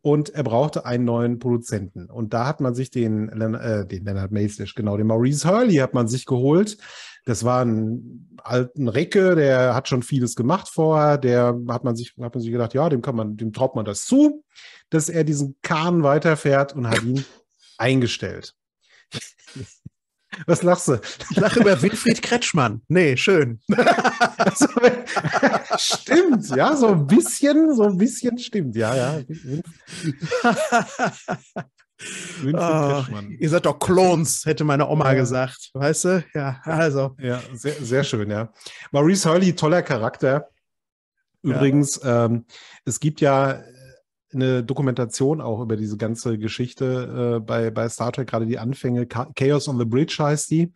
Und er brauchte einen neuen Produzenten. Und da hat man sich den, äh, den Leonard Mayslish, genau, den Maurice Hurley hat man sich geholt das war ein alten Recke, der hat schon vieles gemacht vorher, der hat man sich, hat man sich gedacht, ja, dem kann man, dem traut man das zu, dass er diesen Kahn weiterfährt und hat ihn eingestellt. Was lachst du? Ich lache über Winfried Kretschmann. Nee, schön. also, stimmt, ja, so ein bisschen, so ein bisschen stimmt, ja, ja. Winfried oh, ah, Ihr seid doch Clones, hätte meine Oma ja. gesagt. Weißt du? Ja, also. Ja, sehr, sehr schön, ja. Maurice Hurley, toller Charakter. Übrigens, ja. ähm, es gibt ja eine Dokumentation auch über diese ganze Geschichte äh, bei, bei Star Trek, gerade die Anfänge. Chaos on the Bridge heißt die.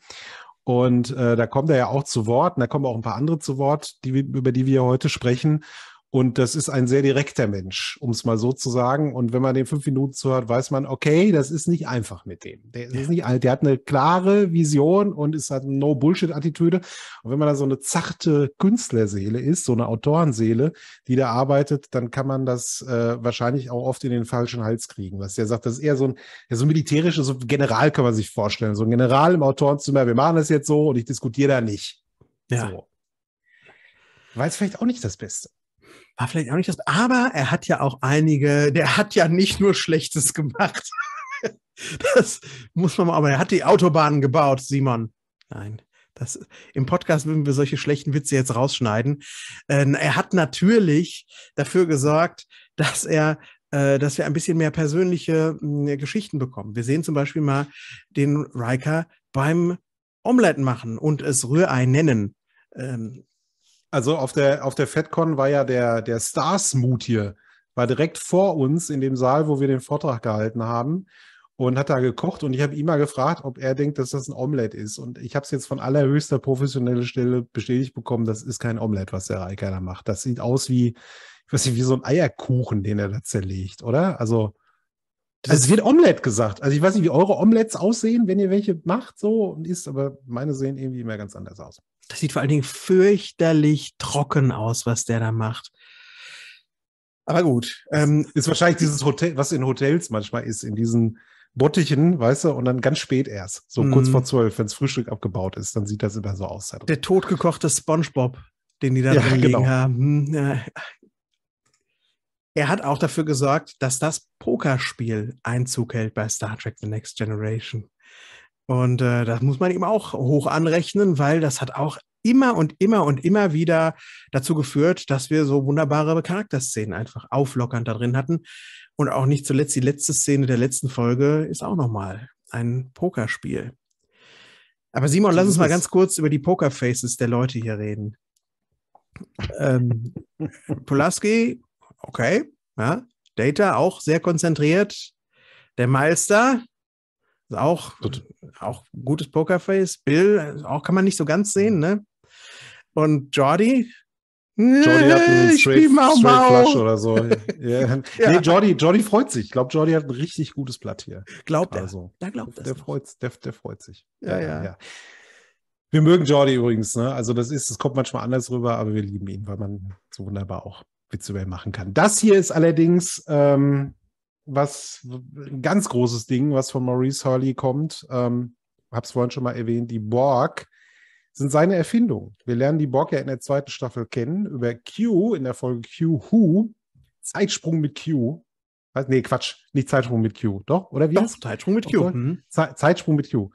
Und äh, da kommt er ja auch zu Wort. Und da kommen auch ein paar andere zu Wort, die, über die wir heute sprechen. Und das ist ein sehr direkter Mensch, um es mal so zu sagen. Und wenn man den fünf Minuten zuhört, weiß man, okay, das ist nicht einfach mit dem. Der, ja. ist nicht, der hat eine klare Vision und ist halt eine No-Bullshit-Attitüde. Und wenn man da so eine zarte Künstlerseele ist, so eine Autorenseele, die da arbeitet, dann kann man das äh, wahrscheinlich auch oft in den falschen Hals kriegen. Was der sagt, das ist eher so ein, ja, so ein militärisches, so ein General kann man sich vorstellen. So ein General im Autorenzimmer, wir machen das jetzt so und ich diskutiere da nicht. Ja. So. War jetzt vielleicht auch nicht das Beste war vielleicht auch nicht das, aber er hat ja auch einige, der hat ja nicht nur Schlechtes gemacht. Das muss man mal, aber er hat die Autobahnen gebaut, Simon. Nein. Das, Im Podcast würden wir solche schlechten Witze jetzt rausschneiden. Ähm, er hat natürlich dafür gesorgt, dass er, äh, dass wir ein bisschen mehr persönliche mh, hm, Geschichten bekommen. Wir sehen zum Beispiel mal den Riker beim Omelette machen und es Rührei nennen. Ähm, also auf der, auf der FedCon war ja der, der Star-Smoothie, war direkt vor uns in dem Saal, wo wir den Vortrag gehalten haben und hat da gekocht und ich habe ihn mal gefragt, ob er denkt, dass das ein Omelette ist. Und ich habe es jetzt von allerhöchster professioneller Stelle bestätigt bekommen, das ist kein Omelette, was der Eiker da macht. Das sieht aus wie, ich weiß nicht, wie so ein Eierkuchen, den er da zerlegt, oder? Also, also es wird Omelette gesagt. Also ich weiß nicht, wie eure Omelettes aussehen, wenn ihr welche macht so und isst, aber meine sehen irgendwie immer ganz anders aus. Das sieht vor allen Dingen fürchterlich trocken aus, was der da macht. Aber gut, ähm, ist wahrscheinlich dieses Hotel, was in Hotels manchmal ist, in diesen Bottichen, weißt du, und dann ganz spät erst, so mm. kurz vor zwölf, wenn das Frühstück abgebaut ist, dann sieht das immer so aus. Da der totgekochte SpongeBob, den die da ja, drin genau. haben. Hm, äh. Er hat auch dafür gesorgt, dass das Pokerspiel Einzug hält bei Star Trek The Next Generation. Und äh, das muss man eben auch hoch anrechnen, weil das hat auch immer und immer und immer wieder dazu geführt, dass wir so wunderbare Charakterszenen einfach auflockernd da drin hatten. Und auch nicht zuletzt die letzte Szene der letzten Folge ist auch nochmal ein Pokerspiel. Aber Simon, lass uns mal ganz kurz über die Pokerfaces der Leute hier reden. Ähm, Pulaski, okay, ja. Data auch sehr konzentriert. Der Meister, auch, auch gutes Pokerface. Bill, äh, auch kann man nicht so ganz sehen, mhm. ne? Und Jordi, Jordi hat einen Straight, Straight Flush oder so. yeah. ja. Nee, Jordi, Jordi freut sich. Ich glaube, Jordi hat ein richtig gutes Blatt hier. Glaubt er. Also, da glaubt er. Der, freut, der, der freut sich. Ja, ja, ja. Wir mögen Jordi übrigens, ne? Also das ist, das kommt manchmal anders rüber, aber wir lieben ihn, weil man so wunderbar auch Witze machen kann. Das hier ist allerdings ähm, was ein ganz großes Ding, was von Maurice Hurley kommt, ähm, habe es vorhin schon mal erwähnt, die Borg sind seine Erfindungen. Wir lernen die Borg ja in der zweiten Staffel kennen, über Q, in der Folge Q Who, Zeitsprung mit Q. Nee, Quatsch, nicht Zeitsprung mit Q, doch? Oder wie? Doch, Zeitsprung mit Q. Mhm. Zeitsprung mit Q.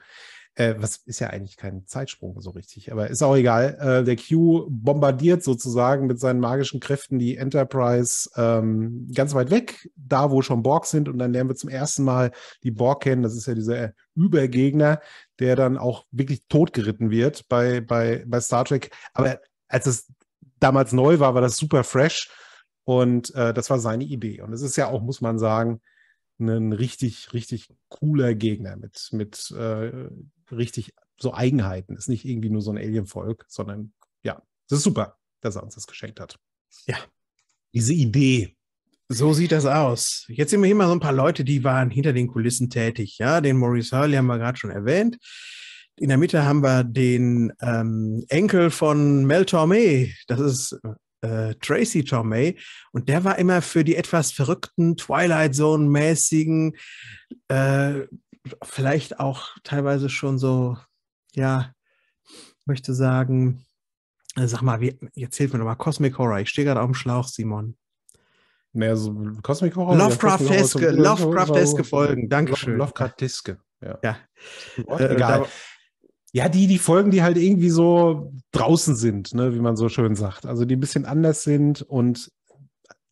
Äh, was ist ja eigentlich kein Zeitsprung so richtig, aber ist auch egal. Äh, der Q bombardiert sozusagen mit seinen magischen Kräften die Enterprise ähm, ganz weit weg, da wo schon Borg sind. Und dann lernen wir zum ersten Mal die Borg kennen. Das ist ja dieser äh, Übergegner, der dann auch wirklich totgeritten wird bei, bei, bei Star Trek. Aber als es damals neu war, war das super fresh. Und äh, das war seine Idee. Und es ist ja auch, muss man sagen, ein richtig, richtig cooler Gegner mit, mit äh, richtig so Eigenheiten. Ist nicht irgendwie nur so ein Alien-Volk, sondern ja, das ist super, dass er uns das geschenkt hat. Ja, diese Idee. So sieht das aus. Jetzt sind wir hier mal so ein paar Leute, die waren hinter den Kulissen tätig. Ja, den Maurice Hurley haben wir gerade schon erwähnt. In der Mitte haben wir den ähm, Enkel von Mel Tormé. Das ist äh, Tracy Tormé. Und der war immer für die etwas verrückten Twilight Zone-mäßigen äh, vielleicht auch teilweise schon so, ja, möchte sagen, äh, sag mal, wie, jetzt hilf mir nochmal, Cosmic Horror. Ich stehe gerade auf dem Schlauch, Simon. Naja, so Cosmic Horror. Lovecraft-eske, Lovecraft-eske Folgen, Dankeschön. Lovecraft-eske, ja. Ja. Äh, egal. Ja, die, die Folgen, die halt irgendwie so draußen sind, ne, wie man so schön sagt. Also die ein bisschen anders sind und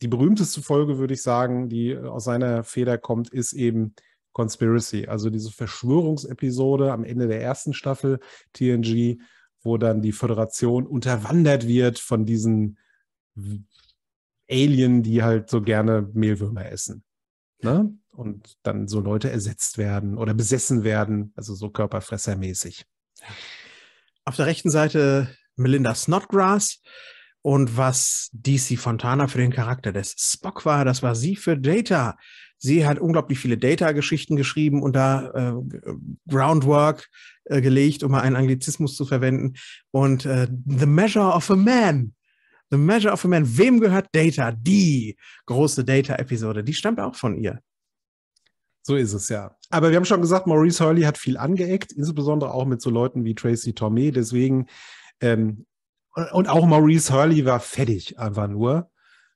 die berühmteste Folge, würde ich sagen, die aus seiner Feder kommt, ist eben Conspiracy, also diese Verschwörungsepisode am Ende der ersten Staffel TNG, wo dann die Föderation unterwandert wird von diesen Alien, die halt so gerne Mehlwürmer essen. Ne? Und dann so Leute ersetzt werden oder besessen werden, also so körperfressermäßig. Auf der rechten Seite Melinda Snodgrass. Und was DC Fontana für den Charakter des Spock war, das war sie für Data sie hat unglaublich viele Data-Geschichten geschrieben und da äh, Groundwork äh, gelegt, um mal einen Anglizismus zu verwenden. Und äh, The Measure of a Man. The Measure of a Man. Wem gehört Data? Die große Data-Episode. Die stammt auch von ihr. So ist es ja. Aber wir haben schon gesagt, Maurice Hurley hat viel angeeckt, insbesondere auch mit so Leuten wie Tracy Tomei. Deswegen ähm, und auch Maurice Hurley war fettig einfach nur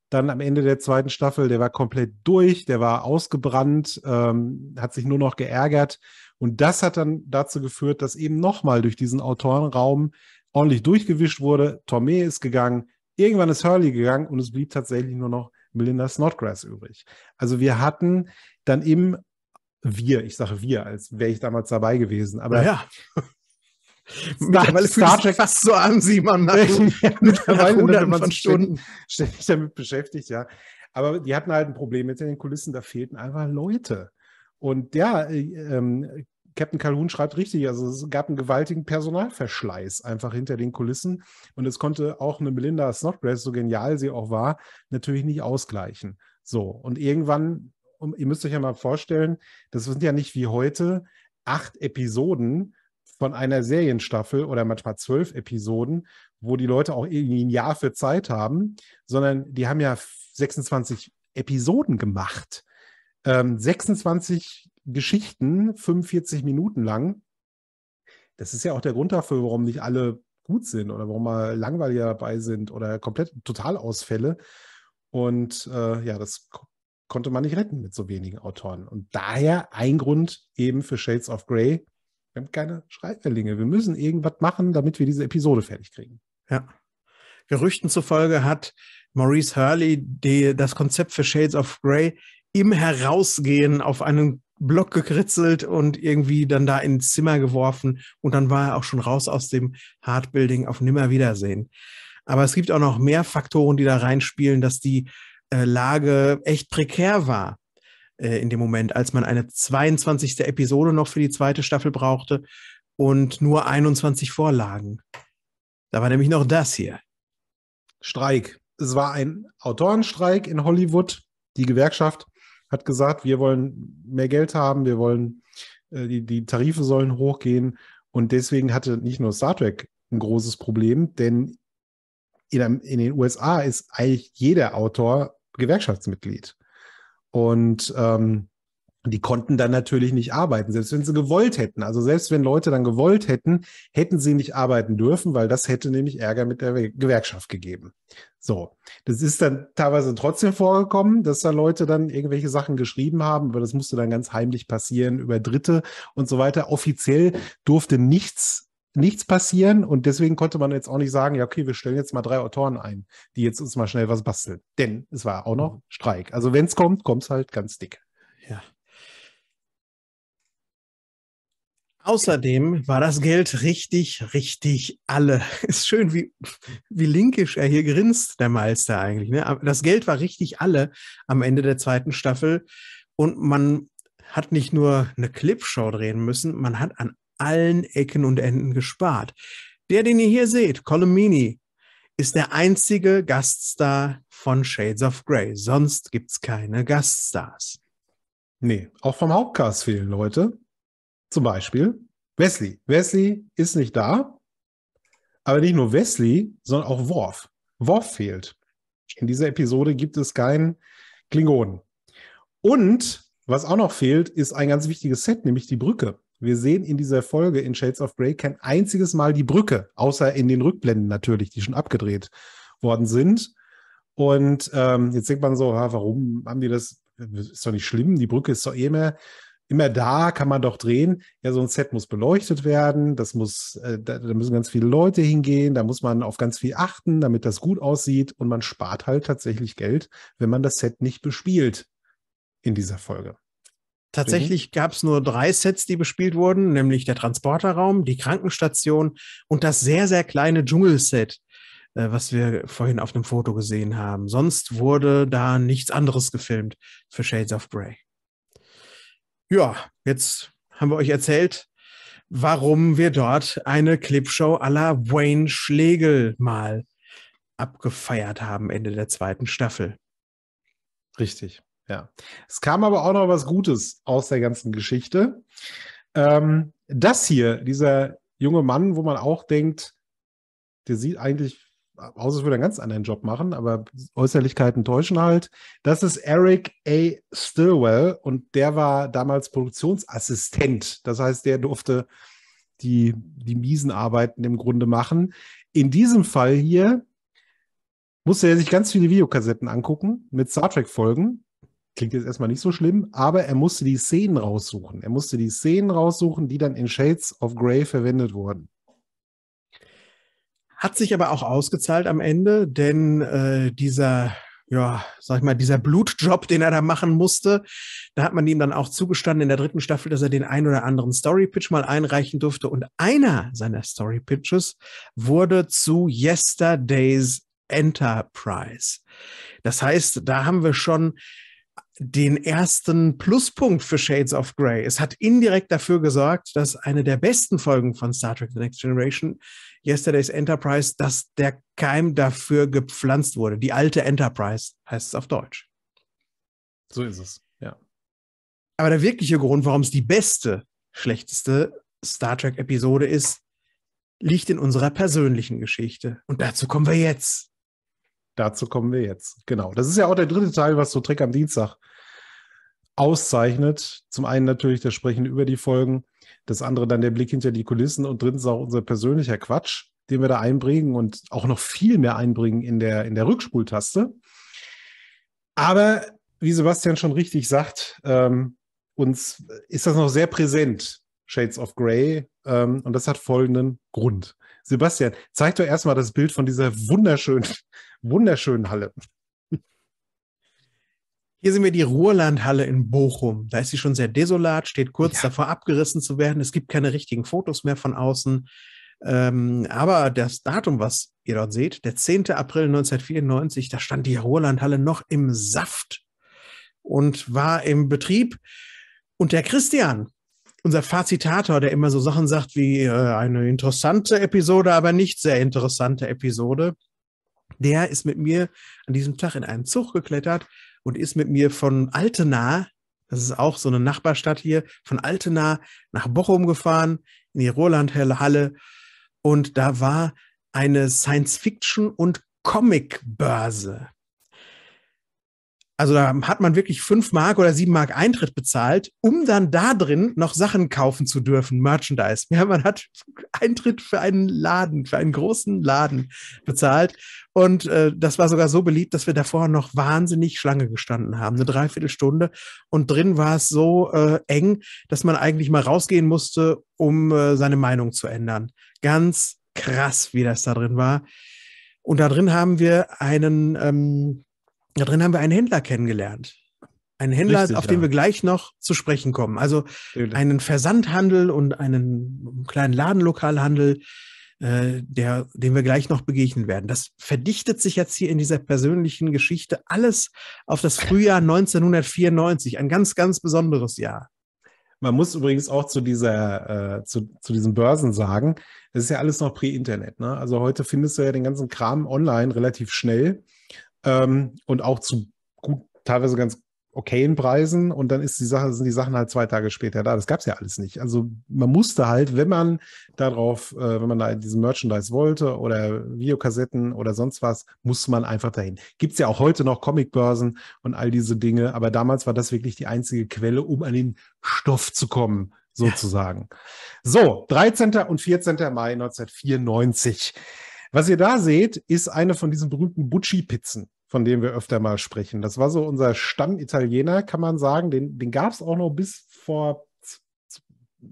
dann am Ende der zweiten Staffel, der war komplett durch, der war ausgebrannt, ähm, hat sich nur noch geärgert. Und das hat dann dazu geführt, dass eben nochmal durch diesen Autorenraum ordentlich durchgewischt wurde. Tomé ist gegangen, irgendwann ist Hurley gegangen und es blieb tatsächlich nur noch Melinda Snodgrass übrig. Also wir hatten dann eben wir, ich sage wir, als wäre ich damals dabei gewesen, aber ja. Mittlerweile Star, Star Trek fast so an, man Nach, mittlerweile hunderten von Stunden ständig damit beschäftigt, ja. Aber die hatten halt ein Problem mit den Kulissen, da fehlten einfach Leute. Und ja, äh, ähm, Captain Calhoun schreibt richtig, also es gab einen gewaltigen Personalverschleiß einfach hinter den Kulissen und es konnte auch eine Melinda Snodgrass, so genial sie auch war, natürlich nicht ausgleichen. So, und irgendwann, um, ihr müsst euch ja mal vorstellen, das sind ja nicht wie heute acht Episoden, von einer Serienstaffel oder manchmal zwölf Episoden, wo die Leute auch irgendwie ein Jahr für Zeit haben, sondern die haben ja 26 Episoden gemacht. Ähm, 26 Geschichten, 45 Minuten lang. Das ist ja auch der Grund dafür, warum nicht alle gut sind oder warum mal langweiliger dabei sind oder komplett Totalausfälle. Und äh, ja, das konnte man nicht retten mit so wenigen Autoren. Und daher ein Grund eben für Shades of Grey, wir haben keine Schreiberlinge. Wir müssen irgendwas machen, damit wir diese Episode fertig kriegen. Ja. Gerüchten zufolge hat Maurice Hurley die, das Konzept für Shades of Grey im Herausgehen auf einen Block gekritzelt und irgendwie dann da ins Zimmer geworfen. Und dann war er auch schon raus aus dem Hardbuilding auf Nimmerwiedersehen. Aber es gibt auch noch mehr Faktoren, die da reinspielen, dass die äh, Lage echt prekär war äh, in dem Moment, als man eine 22. Episode noch für die zweite Staffel brauchte und nur 21 Vorlagen. Da war nämlich noch das hier. Streik. Es war ein Autorenstreik in Hollywood. Die Gewerkschaft hat gesagt, wir wollen mehr Geld haben, wir wollen, äh, die, die Tarife sollen hochgehen. Und deswegen hatte nicht nur Star Trek ein großes Problem, denn in, in den USA ist eigentlich jeder Autor Gewerkschaftsmitglied. Und ähm, die konnten dann natürlich nicht arbeiten, selbst wenn sie gewollt hätten. Also selbst wenn Leute dann gewollt hätten, hätten sie nicht arbeiten dürfen, weil das hätte nämlich Ärger mit der Gewerkschaft gegeben. So, das ist dann teilweise trotzdem vorgekommen, dass da Leute dann irgendwelche Sachen geschrieben haben, aber das musste dann ganz heimlich passieren über Dritte und so weiter. Offiziell durfte nichts nichts passieren und deswegen konnte man jetzt auch nicht sagen, ja, okay, wir stellen jetzt mal drei Autoren ein, die jetzt uns mal schnell was basteln. Denn es war auch noch mhm. Streik. Also wenn es kommt, kommt es halt ganz dick. Ja. Außerdem war das Geld richtig, richtig alle. Ist schön, wie, wie linkisch er hier grinst, der Meister eigentlich. Ne? Das Geld war richtig alle am Ende der zweiten Staffel. Und man hat nicht nur eine Clipshow drehen müssen, man hat an allen Ecken und Enden gespart. Der, den ihr hier seht, Columini, ist der einzige Gaststar von Shades of Grey. Sonst gibt es keine Gaststars. Nee, auch vom Hauptcast fehlen Leute. Zum Beispiel Wesley. Wesley ist nicht da. Aber nicht nur Wesley, sondern auch Worf. Worf fehlt. In dieser Episode gibt es keinen Klingonen. Und was auch noch fehlt, ist ein ganz wichtiges Set, nämlich die Brücke. Wir sehen in dieser Folge in Shades of Grey kein einziges Mal die Brücke, außer in den Rückblenden natürlich, die schon abgedreht worden sind. Und ähm, jetzt denkt man so, warum haben die das? Ist doch nicht schlimm, die Brücke ist doch eh immer, immer da, kann man doch drehen. Ja, so ein Set muss beleuchtet werden, das muss, äh, da, da müssen ganz viele Leute hingehen, da muss man auf ganz viel achten, damit das gut aussieht. Und man spart halt tatsächlich Geld, wenn man das Set nicht bespielt in dieser Folge. Tatsächlich mhm. gab es nur drei Sets, die bespielt wurden, nämlich der Transporterraum, die Krankenstation und das sehr, sehr kleine Dschungelset, äh, was wir vorhin auf dem Foto gesehen haben. Sonst wurde da nichts anderes gefilmt für Shades of Grey. Ja, jetzt haben wir euch erzählt, warum wir dort eine Clipshow à la Wayne Schlegel mal abgefeiert haben Ende der zweiten Staffel. Richtig ja. Es kam aber auch noch was Gutes aus der ganzen Geschichte. Ähm, das hier, dieser junge Mann, wo man auch denkt, der sieht eigentlich aus, als würde er einen ganz anderen Job machen, aber Äußerlichkeiten täuschen halt. Das ist Eric A. Stilwell und der war damals Produktionsassistent. Das heißt, der durfte die, die miesen Arbeiten im Grunde machen. In diesem Fall hier musste er sich ganz viele Videokassetten angucken mit Star Trek-Folgen klingt jetzt erstmal nicht so schlimm, aber er musste die Szenen raussuchen. Er musste die Szenen raussuchen, die dann in Shades of Grey verwendet wurden. Hat sich aber auch ausgezahlt am Ende, denn äh, dieser, ja, sag ich mal, dieser Blutjob, den er da machen musste, da hat man ihm dann auch zugestanden in der dritten Staffel, dass er den ein oder anderen Storypitch mal einreichen durfte. Und einer seiner Storypitches wurde zu Yesterdays Enterprise. Das heißt, da haben wir schon den ersten Pluspunkt für Shades of Grey. Es hat indirekt dafür gesorgt, dass eine der besten Folgen von Star Trek The Next Generation, Yesterday's Enterprise, dass der Keim dafür gepflanzt wurde. Die alte Enterprise heißt es auf Deutsch. So ist es, ja. Aber der wirkliche Grund, warum es die beste, schlechteste Star Trek-Episode ist, liegt in unserer persönlichen Geschichte. Und dazu kommen wir jetzt. Dazu kommen wir jetzt. Genau. Das ist ja auch der dritte Teil, was so Trick am Dienstag auszeichnet. Zum einen natürlich das Sprechen über die Folgen, das andere dann der Blick hinter die Kulissen und drittens auch unser persönlicher Quatsch, den wir da einbringen und auch noch viel mehr einbringen in der, in der Rückspultaste. Aber wie Sebastian schon richtig sagt, ähm, uns ist das noch sehr präsent, Shades of Grey. Ähm, und das hat folgenden Grund. Sebastian, zeig doch erstmal das Bild von dieser wunderschönen wunderschönen Halle. Hier sehen wir die Ruhrlandhalle in Bochum. Da ist sie schon sehr desolat, steht kurz ja. davor abgerissen zu werden. Es gibt keine richtigen Fotos mehr von außen. Ähm, aber das Datum, was ihr dort seht, der 10. April 1994, da stand die Ruhrlandhalle noch im Saft und war im Betrieb. Und der Christian, unser Fazitator, der immer so Sachen sagt wie äh, eine interessante Episode, aber nicht sehr interessante Episode, der ist mit mir an diesem Tag in einen Zug geklettert und ist mit mir von Altena, das ist auch so eine Nachbarstadt hier, von Altena nach Bochum gefahren, in die Roland-Halle. Und da war eine Science-Fiction- und Comic-Börse. Also da hat man wirklich fünf Mark oder sieben Mark Eintritt bezahlt, um dann da drin noch Sachen kaufen zu dürfen, Merchandise. Ja, man hat Eintritt für einen Laden, für einen großen Laden bezahlt. Und äh, das war sogar so beliebt, dass wir davor noch wahnsinnig Schlange gestanden haben, eine Dreiviertelstunde. Und drin war es so äh, eng, dass man eigentlich mal rausgehen musste, um äh, seine Meinung zu ändern. Ganz krass, wie das da drin war. Und da drin haben wir einen... Ähm, da drin haben wir einen Händler kennengelernt. Einen Händler, Richtig, auf ja. den wir gleich noch zu sprechen kommen. Also Natürlich. einen Versandhandel und einen kleinen Ladenlokalhandel, äh, der, dem wir gleich noch begegnen werden. Das verdichtet sich jetzt hier in dieser persönlichen Geschichte alles auf das Frühjahr 1994, ein ganz, ganz besonderes Jahr. Man muss übrigens auch zu dieser, äh, zu, zu diesen Börsen sagen, es ist ja alles noch pre-Internet. Ne? Also heute findest du ja den ganzen Kram online relativ schnell ähm, und auch zu gut, teilweise ganz okayen Preisen und dann ist die Sache, sind die Sachen halt zwei Tage später da. Das gab es ja alles nicht. Also man musste halt, wenn man darauf, äh, wenn man da diesen Merchandise wollte oder Videokassetten oder sonst was, muss man einfach dahin. Gibt es ja auch heute noch Comicbörsen und all diese Dinge, aber damals war das wirklich die einzige Quelle, um an den Stoff zu kommen, sozusagen. Ja. So, 13. und 14. Mai 1994. Was ihr da seht, ist eine von diesen berühmten Butschi-Pizzen von dem wir öfter mal sprechen. Das war so unser Stammitaliener, kann man sagen. Den, den gab es auch noch bis vor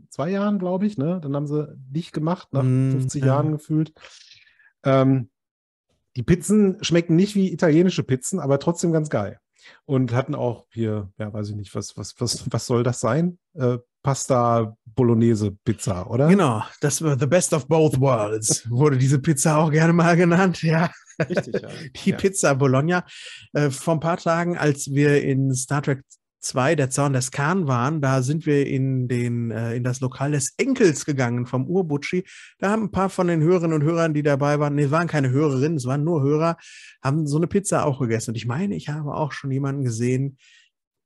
zwei Jahren, glaube ich. Ne? Dann haben sie dich gemacht, nach ne? mm, 50 ja. Jahren gefühlt. Ähm, die Pizzen schmecken nicht wie italienische Pizzen, aber trotzdem ganz geil und hatten auch hier, ja, weiß ich nicht, was, was, was, was soll das sein? Äh, Pasta Bolognese Pizza, oder? Genau, das war The Best of Both Worlds, wurde diese Pizza auch gerne mal genannt, ja. Richtig, ja. Die ja. Pizza Bologna. Äh, vor ein paar Tagen, als wir in Star Trek 2, der Zaun des Kahn waren, da sind wir in, den, äh, in das Lokal des Enkels gegangen vom Urbutschi. Da haben ein paar von den Hörerinnen und Hörern, die dabei waren, ne, waren keine Hörerinnen, es waren nur Hörer, haben so eine Pizza auch gegessen. Und ich meine, ich habe auch schon jemanden gesehen,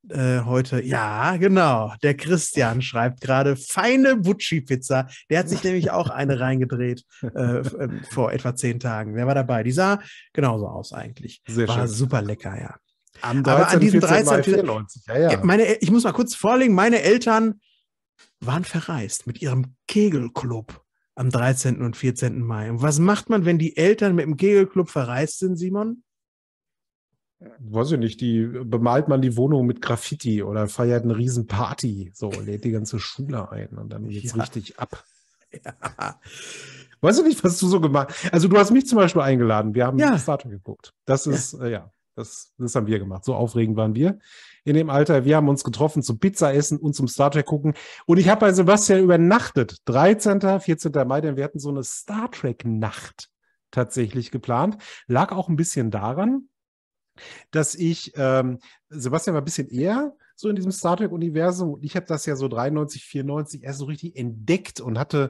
äh, heute, ja, genau, der Christian schreibt gerade feine Butschi-Pizza. Der hat sich nämlich auch eine reingedreht äh, äh, vor etwa zehn Tagen. Wer war dabei? Die sah genauso aus eigentlich. Sehr war schön. super lecker, ja. Am 13, Aber an diesem 14, 13. 94, ja, ja. Meine, ich muss mal kurz vorlegen, meine Eltern waren verreist mit ihrem Kegelclub am 13. und 14. Mai. Und was macht man, wenn die Eltern mit dem Kegelclub verreist sind, Simon? Weiß ich nicht, die bemalt man die Wohnung mit Graffiti oder feiert eine Riesenparty, so lädt die ganze Schule ein und dann geht's ja. richtig ab. Ja. Weiß ich nicht, was du so gemacht hast. Also du hast mich zum Beispiel eingeladen, wir haben ja. das Datum geguckt. Das ist, ja. Äh, ja. Das, das haben wir gemacht. So aufregend waren wir in dem Alter. Wir haben uns getroffen zum Pizza essen und zum Star Trek gucken. Und ich habe bei Sebastian übernachtet. 13., 14. Mai, denn wir hatten so eine Star Trek-Nacht tatsächlich geplant. Lag auch ein bisschen daran, dass ich, ähm, Sebastian war ein bisschen eher so in diesem Star Trek-Universum. Ich habe das ja so 93, 94 erst so richtig entdeckt und hatte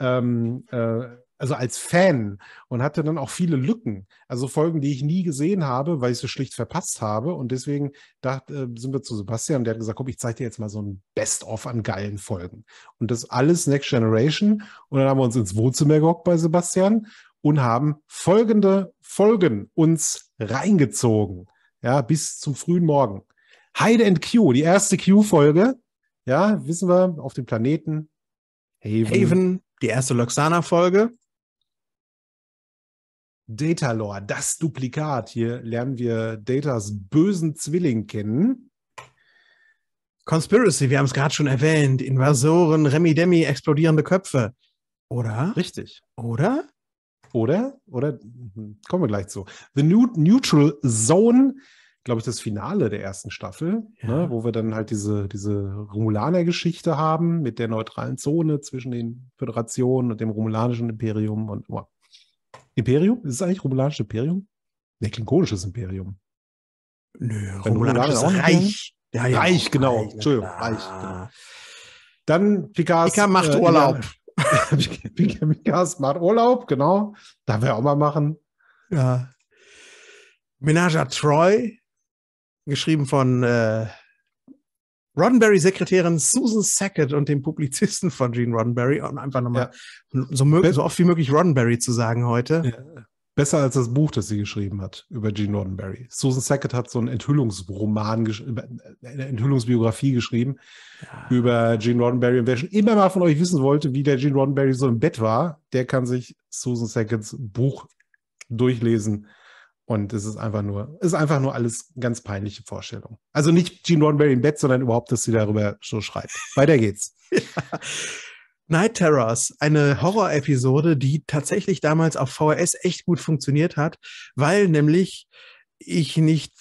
ähm, äh, also als Fan und hatte dann auch viele Lücken. Also Folgen, die ich nie gesehen habe, weil ich sie schlicht verpasst habe. Und deswegen dachte, äh, sind wir zu Sebastian und der hat gesagt, komm, ich zeige dir jetzt mal so ein Best-of an geilen Folgen. Und das alles Next Generation. Und dann haben wir uns ins Wohnzimmer gehockt bei Sebastian und haben folgende Folgen uns reingezogen. Ja, bis zum frühen Morgen. Hide and Q, die erste Q-Folge. Ja, wissen wir, auf dem Planeten. Haven. Haven die erste Loxana-Folge. Data Lore, das Duplikat. Hier lernen wir Datas bösen Zwilling kennen. Conspiracy, wir haben es gerade schon erwähnt. Invasoren, Remi Demi, explodierende Köpfe. Oder? Richtig. Oder? Oder? Oder? Mhm. Kommen wir gleich zu. The New Neutral Zone, glaube ich, das Finale der ersten Staffel, ja. ne, wo wir dann halt diese, diese Romulaner-Geschichte haben mit der neutralen Zone zwischen den Föderationen und dem romulanischen Imperium und. Oh. Imperium? Ist es eigentlich Romulanisches Imperium? Ne, Klingonisches Imperium. Nö, Romulanisches Reich. Ja, ja, Reich, genau. Reich, Entschuldigung, ah. Reich. Genau. Dann Picards. Picard macht äh, Urlaub. Picards macht Urlaub, genau. Darf er auch mal machen. Ja. Menager Troy, geschrieben von äh, Roddenberry-Sekretärin Susan Sackett und dem Publizisten von Gene Roddenberry, um einfach nochmal ja. so, so, oft wie möglich Roddenberry zu sagen heute. Ja. Besser als das Buch, das sie geschrieben hat über Gene Roddenberry. Susan Sackett hat so einen Enthüllungsroman, eine Enthüllungsbiografie geschrieben ja. über Gene Roddenberry. Und wer schon immer mal von euch wissen wollte, wie der Gene Roddenberry so im Bett war, der kann sich Susan Sacketts Buch durchlesen und es ist einfach nur, es ist einfach nur alles ganz peinliche Vorstellung. Also nicht Gene Roddenberry im Bett, sondern überhaupt, dass sie darüber so schreibt. Weiter geht's. ja. Night Terrors, eine Horror-Episode, die tatsächlich damals auf VHS echt gut funktioniert hat, weil nämlich ich nicht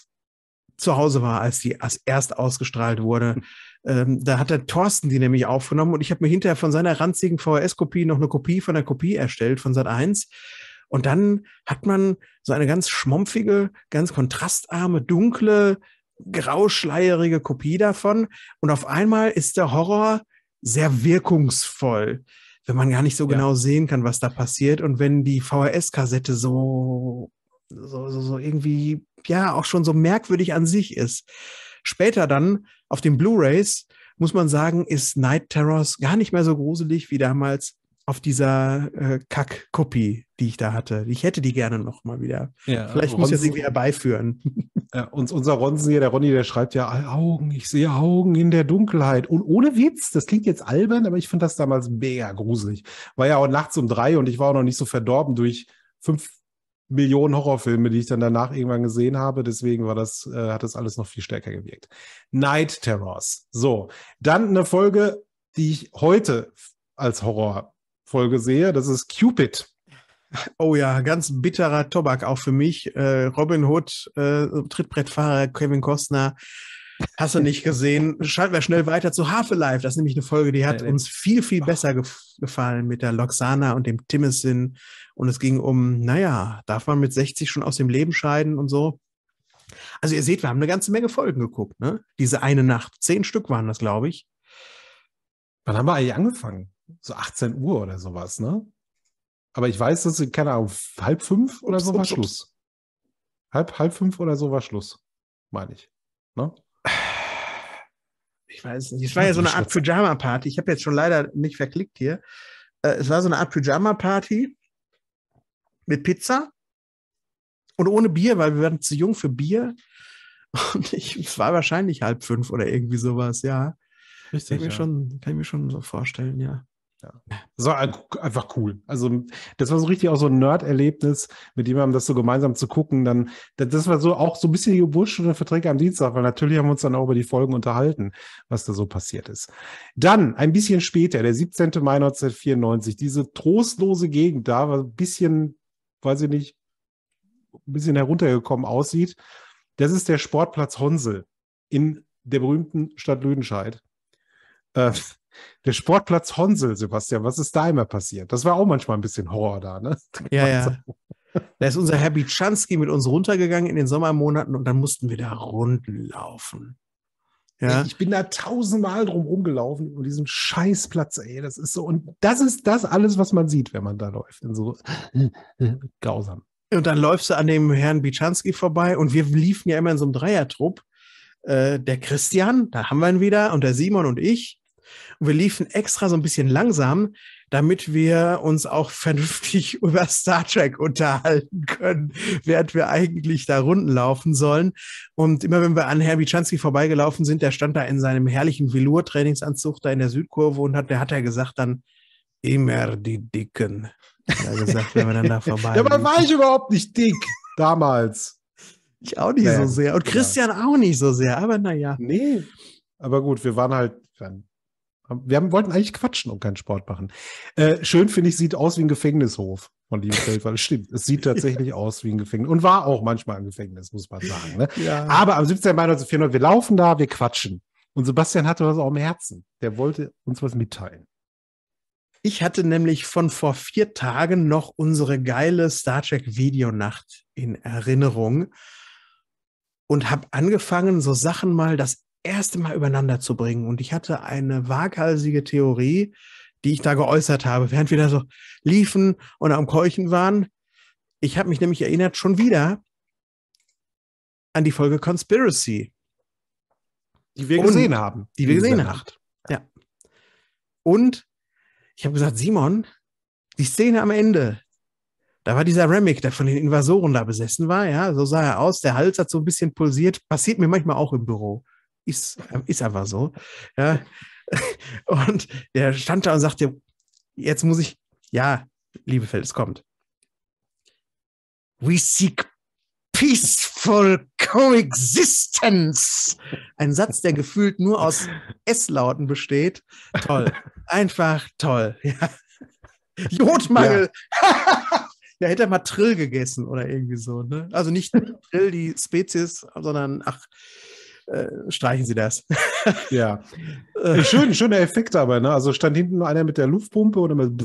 zu Hause war, als die als erst ausgestrahlt wurde. Ähm, da hat der Thorsten die nämlich aufgenommen und ich habe mir hinterher von seiner ranzigen VHS-Kopie noch eine Kopie von der Kopie erstellt von Sat 1 und dann hat man so eine ganz schmumpfige, ganz kontrastarme, dunkle, grauschleierige Kopie davon. Und auf einmal ist der Horror sehr wirkungsvoll, wenn man gar nicht so ja. genau sehen kann, was da passiert. Und wenn die VHS-Kassette so, so, so, so irgendwie, ja, auch schon so merkwürdig an sich ist. Später dann auf den Blu-rays muss man sagen, ist Night Terrors gar nicht mehr so gruselig wie damals auf dieser äh, Kack-Kopie, die ich da hatte. Ich hätte die gerne noch mal wieder. Ja, Vielleicht Ronsen, muss ich das irgendwie herbeiführen. Ja, und unser Ronsen hier, der Ronny, der schreibt ja, Augen, ich sehe Augen in der Dunkelheit. Und ohne Witz, das klingt jetzt albern, aber ich fand das damals mega gruselig. War ja auch nachts um drei und ich war auch noch nicht so verdorben durch fünf Millionen Horrorfilme, die ich dann danach irgendwann gesehen habe. Deswegen war das, äh, hat das alles noch viel stärker gewirkt. Night Terrors. So, dann eine Folge, die ich heute als Horror Folge sehe. Das ist Cupid. Oh ja, ganz bitterer Tobak auch für mich. Äh, Robin Hood, äh, Trittbrettfahrer Kevin Costner. Hast du nicht gesehen? Schalten wir schnell weiter zu Half-Life. Das ist nämlich eine Folge, die hat äh, äh, uns viel, viel besser gefallen mit der Loxana und dem Timmesin. Und es ging um, naja, darf man mit 60 schon aus dem Leben scheiden und so. Also ihr seht, wir haben eine ganze Menge Folgen geguckt, ne? Diese eine Nacht. Zehn Stück waren das, glaube ich. Wann haben wir eigentlich angefangen? so 18 Uhr oder sowas, ne? Aber ich weiß, dass, keine Ahnung, halb fünf oder ups, so war ups, Schluss. Ups. Halb, halb fünf oder so war Schluss, meine ich. Ne? Ich weiß nicht. Es war ja so eine Art Pyjama-Party. Ich habe jetzt schon leider nicht verklickt hier. Äh, es war so eine Art Pyjama-Party mit Pizza und ohne Bier, weil wir waren zu jung für Bier. Und ich, es war wahrscheinlich halb fünf oder irgendwie sowas, ja. Richtig, kann, ich mir ja. schon, kann ich mir schon so vorstellen, ja. Ja. Das war einfach cool. Also, das war so richtig auch so ein Nerd-Erlebnis, mit jemandem das so gemeinsam zu gucken. Dann, das war so auch so ein bisschen die Geburtsstunde für Träger am Dienstag, weil natürlich haben wir uns dann auch über die Folgen unterhalten, was da so passiert ist. Dann, ein bisschen später, der 17. Mai 1994, diese trostlose Gegend da, was ein bisschen, weiß ich nicht, ein bisschen heruntergekommen aussieht. Das ist der Sportplatz Honsel in der berühmten Stadt Lüdenscheid. Äh, der Sportplatz Honsel, Sebastian, was ist da immer passiert? Das war auch manchmal ein bisschen Horror da, ne? Ja, ja. Da ist unser Herr Bichanski mit uns runtergegangen in den Sommermonaten und dann mussten wir da Runden laufen. Ja. Ich bin da tausendmal drum rumgelaufen über diesen Scheißplatz, ey. Das ist so, und das ist das alles, was man sieht, wenn man da läuft. In so äh, grausam. Und dann läufst du an dem Herrn Bichanski vorbei und wir liefen ja immer in so einem Dreiertrupp. Äh, der Christian, da haben wir ihn wieder, und der Simon und ich. Und wir liefen extra so ein bisschen langsam, damit wir uns auch vernünftig über Star Trek unterhalten können, während wir eigentlich da Runden laufen sollen. Und immer wenn wir an Herbie Chansky vorbeigelaufen sind, der stand da in seinem herrlichen Velour-Trainingsanzug da in der Südkurve und hat, der hat ja gesagt dann, immer die Dicken. Ja, er gesagt, wenn wir dann da vorbei. Dabei ja, war ich überhaupt nicht dick damals. Ich auch nicht nee. so sehr. Und Christian ja. auch nicht so sehr, aber naja. Nee. Aber gut, wir waren halt, wir haben, wollten eigentlich quatschen und keinen Sport machen. Äh, schön finde ich, sieht aus wie ein Gefängnishof von Liebefeld, weil es stimmt, es sieht tatsächlich ja. aus wie ein Gefängnis und war auch manchmal ein Gefängnis, muss man sagen. Ne? Ja. Aber am 17. Mai 1904, wir laufen da, wir quatschen. Und Sebastian hatte was auch im Herzen. Der wollte uns was mitteilen. Ich hatte nämlich von vor vier Tagen noch unsere geile Star Trek Videonacht in Erinnerung und habe angefangen, so Sachen mal das erste Mal übereinander zu bringen. Und ich hatte eine waghalsige Theorie, die ich da geäußert habe, während wir da so liefen und am Keuchen waren. Ich habe mich nämlich erinnert, schon wieder an die Folge Conspiracy. Die wir und, gesehen haben. Die wir gesehen haben. Ja. Und ich habe gesagt, Simon, die Szene am Ende, da war dieser Remick, der von den Invasoren da besessen war, ja, so sah er aus, der Hals hat so ein bisschen pulsiert, passiert mir manchmal auch im Büro. Ist, ist einfach so. Ja. Und der stand da und sagte, jetzt muss ich, ja, Liebefeld, es kommt. We seek peaceful coexistence. Ein Satz, der gefühlt nur aus S-Lauten besteht. Toll. Einfach toll. Ja. Jodmangel. Ja. ja, hätte er mal Trill gegessen oder irgendwie so. Ne? Also nicht Trill, die Spezies, sondern ach, äh, streichen Sie das. ja. Äh, schön, schöner Effekt aber, ne? Also stand hinten einer mit der Luftpumpe oder mit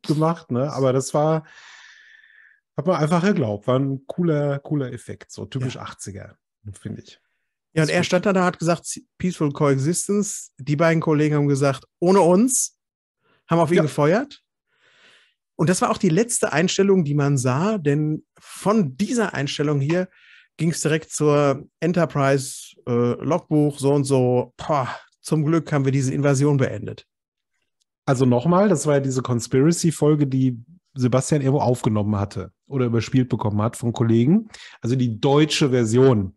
gemacht, ne? Aber das war, hat man einfach geglaubt, war ein cooler, cooler Effekt, so typisch ja. 80er, finde ich. Ja, und er stand da, hat gesagt, Peaceful Coexistence. Die beiden Kollegen haben gesagt, ohne uns, haben auf ihn ja. gefeuert. Und das war auch die letzte Einstellung, die man sah, denn von dieser Einstellung hier ging es direkt zur Enterprise, äh, Logbuch, so und so. Poh, zum Glück haben wir diese Invasion beendet. Also nochmal, das war ja diese Conspiracy-Folge, die Sebastian irgendwo aufgenommen hatte oder überspielt bekommen hat von Kollegen. Also die deutsche Version.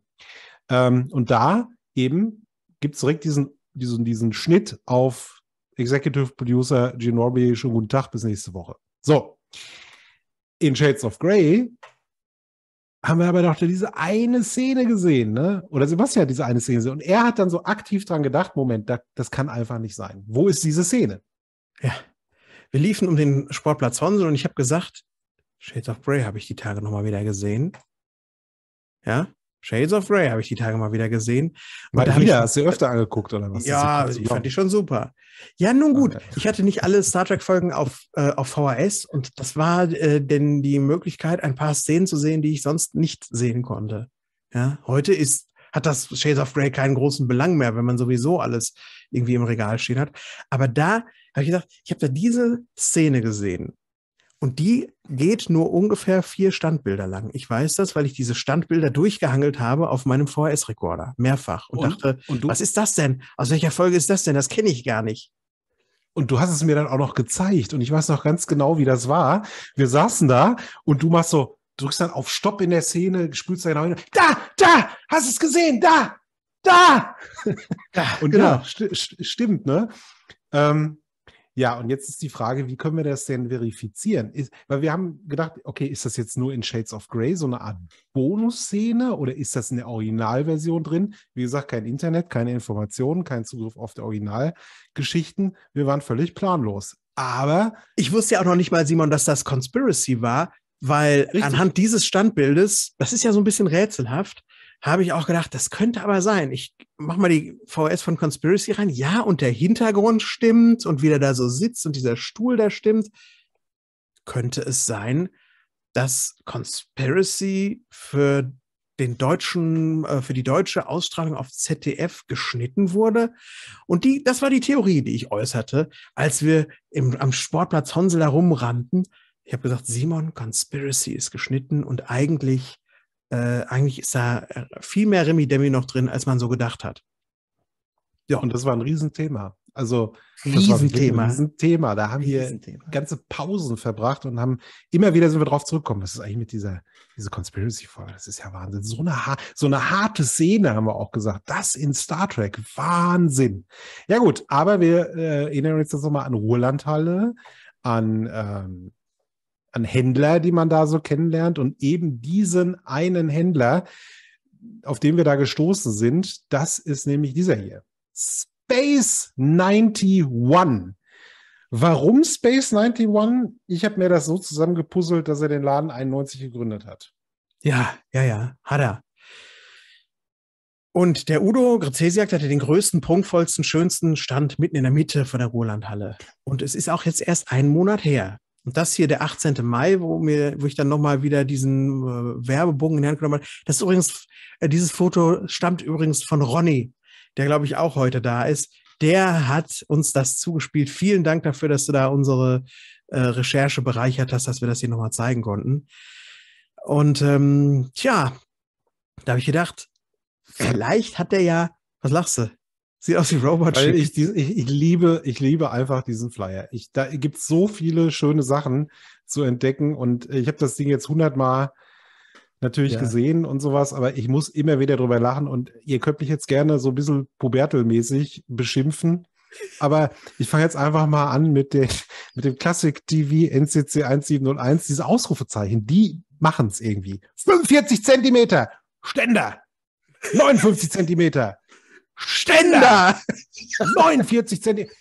Ähm, und da eben gibt es direkt diesen, diesen, diesen Schnitt auf Executive Producer Gene Norby. Schönen guten Tag, bis nächste Woche. So. In Shades of Grey haben wir aber doch diese eine Szene gesehen, ne? Oder Sebastian hat diese eine Szene gesehen. Und er hat dann so aktiv dran gedacht, Moment, das, das kann einfach nicht sein. Wo ist diese Szene? Ja. Wir liefen um den Sportplatz Honsel und ich habe gesagt, Shades of Grey habe ich die Tage nochmal wieder gesehen. Ja. Shades of Grey habe ich die Tage mal wieder gesehen. Mal wieder? Ich, hast du öfter angeguckt oder was? Ja, also ich fand die schon super. Ja, nun gut. Ich hatte nicht alle Star Trek-Folgen auf, äh, auf VHS und das war äh, denn die Möglichkeit, ein paar Szenen zu sehen, die ich sonst nicht sehen konnte. Ja, heute ist, hat das Shades of Grey keinen großen Belang mehr, wenn man sowieso alles irgendwie im Regal stehen hat. Aber da habe ich gedacht, ich habe da diese Szene gesehen und die geht nur ungefähr vier Standbilder lang. Ich weiß das, weil ich diese Standbilder durchgehangelt habe auf meinem VHS-Rekorder. Mehrfach. Und, und dachte, und was ist das denn? Aus welcher Folge ist das denn? Das kenne ich gar nicht. Und du hast es mir dann auch noch gezeigt. Und ich weiß noch ganz genau, wie das war. Wir saßen da und du machst so, drückst dann auf Stopp in der Szene, spülst da genau hin. Da, da, hast es gesehen, da, da. und genau. ja, st stimmt, ne? Ähm, ja, und jetzt ist die Frage, wie können wir das denn verifizieren? Ist, weil wir haben gedacht, okay, ist das jetzt nur in Shades of Grey so eine Art Bonusszene oder ist das in der Originalversion drin? Wie gesagt, kein Internet, keine Informationen, kein Zugriff auf die Originalgeschichten. Wir waren völlig planlos. Aber ich wusste ja auch noch nicht mal, Simon, dass das Conspiracy war, weil richtig. anhand dieses Standbildes, das ist ja so ein bisschen rätselhaft, habe ich auch gedacht, das könnte aber sein. Ich mache mal die VS von Conspiracy rein. Ja, und der Hintergrund stimmt und wie der da so sitzt und dieser Stuhl da stimmt. Könnte es sein, dass Conspiracy für den deutschen, äh, für die deutsche Ausstrahlung auf ZDF geschnitten wurde. Und die, das war die Theorie, die ich äußerte, als wir im, am Sportplatz Honsel herumrannten. Ich habe gesagt, Simon, Conspiracy ist geschnitten und eigentlich äh, eigentlich ist da äh, viel mehr Remi Demi noch drin, als man so gedacht hat. Ja, und das war ein Riesenthema. Also das Riesenthema. ein Riesenthema. Da haben wir ganze Pausen verbracht und haben immer wieder sind wir drauf zurückgekommen. Das ist eigentlich mit dieser diese Conspiracy-Folge. Das ist ja Wahnsinn. So eine, so eine harte Szene haben wir auch gesagt. Das in Star Trek. Wahnsinn. Ja gut, aber wir äh, erinnern uns jetzt nochmal an Ruhrlandhalle, an ähm, an Händler, die man da so kennenlernt. Und eben diesen einen Händler, auf den wir da gestoßen sind, das ist nämlich dieser hier. Space 91. Warum Space 91? Ich habe mir das so zusammengepuzzelt, dass er den Laden 91 gegründet hat. Ja, ja, ja, hat er. Und der Udo Grzesiak hatte den größten, prunkvollsten, schönsten Stand mitten in der Mitte von der Ruhrlandhalle. Und es ist auch jetzt erst einen Monat her, und das hier, der 18. Mai, wo, mir, wo ich dann nochmal wieder diesen äh, Werbebogen in die Hand genommen habe. Das ist übrigens, äh, dieses Foto stammt übrigens von Ronny, der, glaube ich, auch heute da ist. Der hat uns das zugespielt. Vielen Dank dafür, dass du da unsere äh, Recherche bereichert hast, dass wir das hier nochmal zeigen konnten. Und ähm, tja, da habe ich gedacht, vielleicht hat der ja, was lachst du? Sieht aus wie Robot Chick. Ich, ich, ich, liebe, ich liebe einfach diesen Flyer. Ich, da gibt es so viele schöne Sachen zu entdecken und ich habe das Ding jetzt hundertmal natürlich ja. gesehen und sowas, aber ich muss immer wieder drüber lachen und ihr könnt mich jetzt gerne so ein bisschen pubertelmäßig beschimpfen. Aber ich fange jetzt einfach mal an mit, der, mit dem Classic TV NCC 1701, diese Ausrufezeichen, die machen es irgendwie. 45 Zentimeter, Ständer, 59 Zentimeter, Ständer! 49 Zentimeter.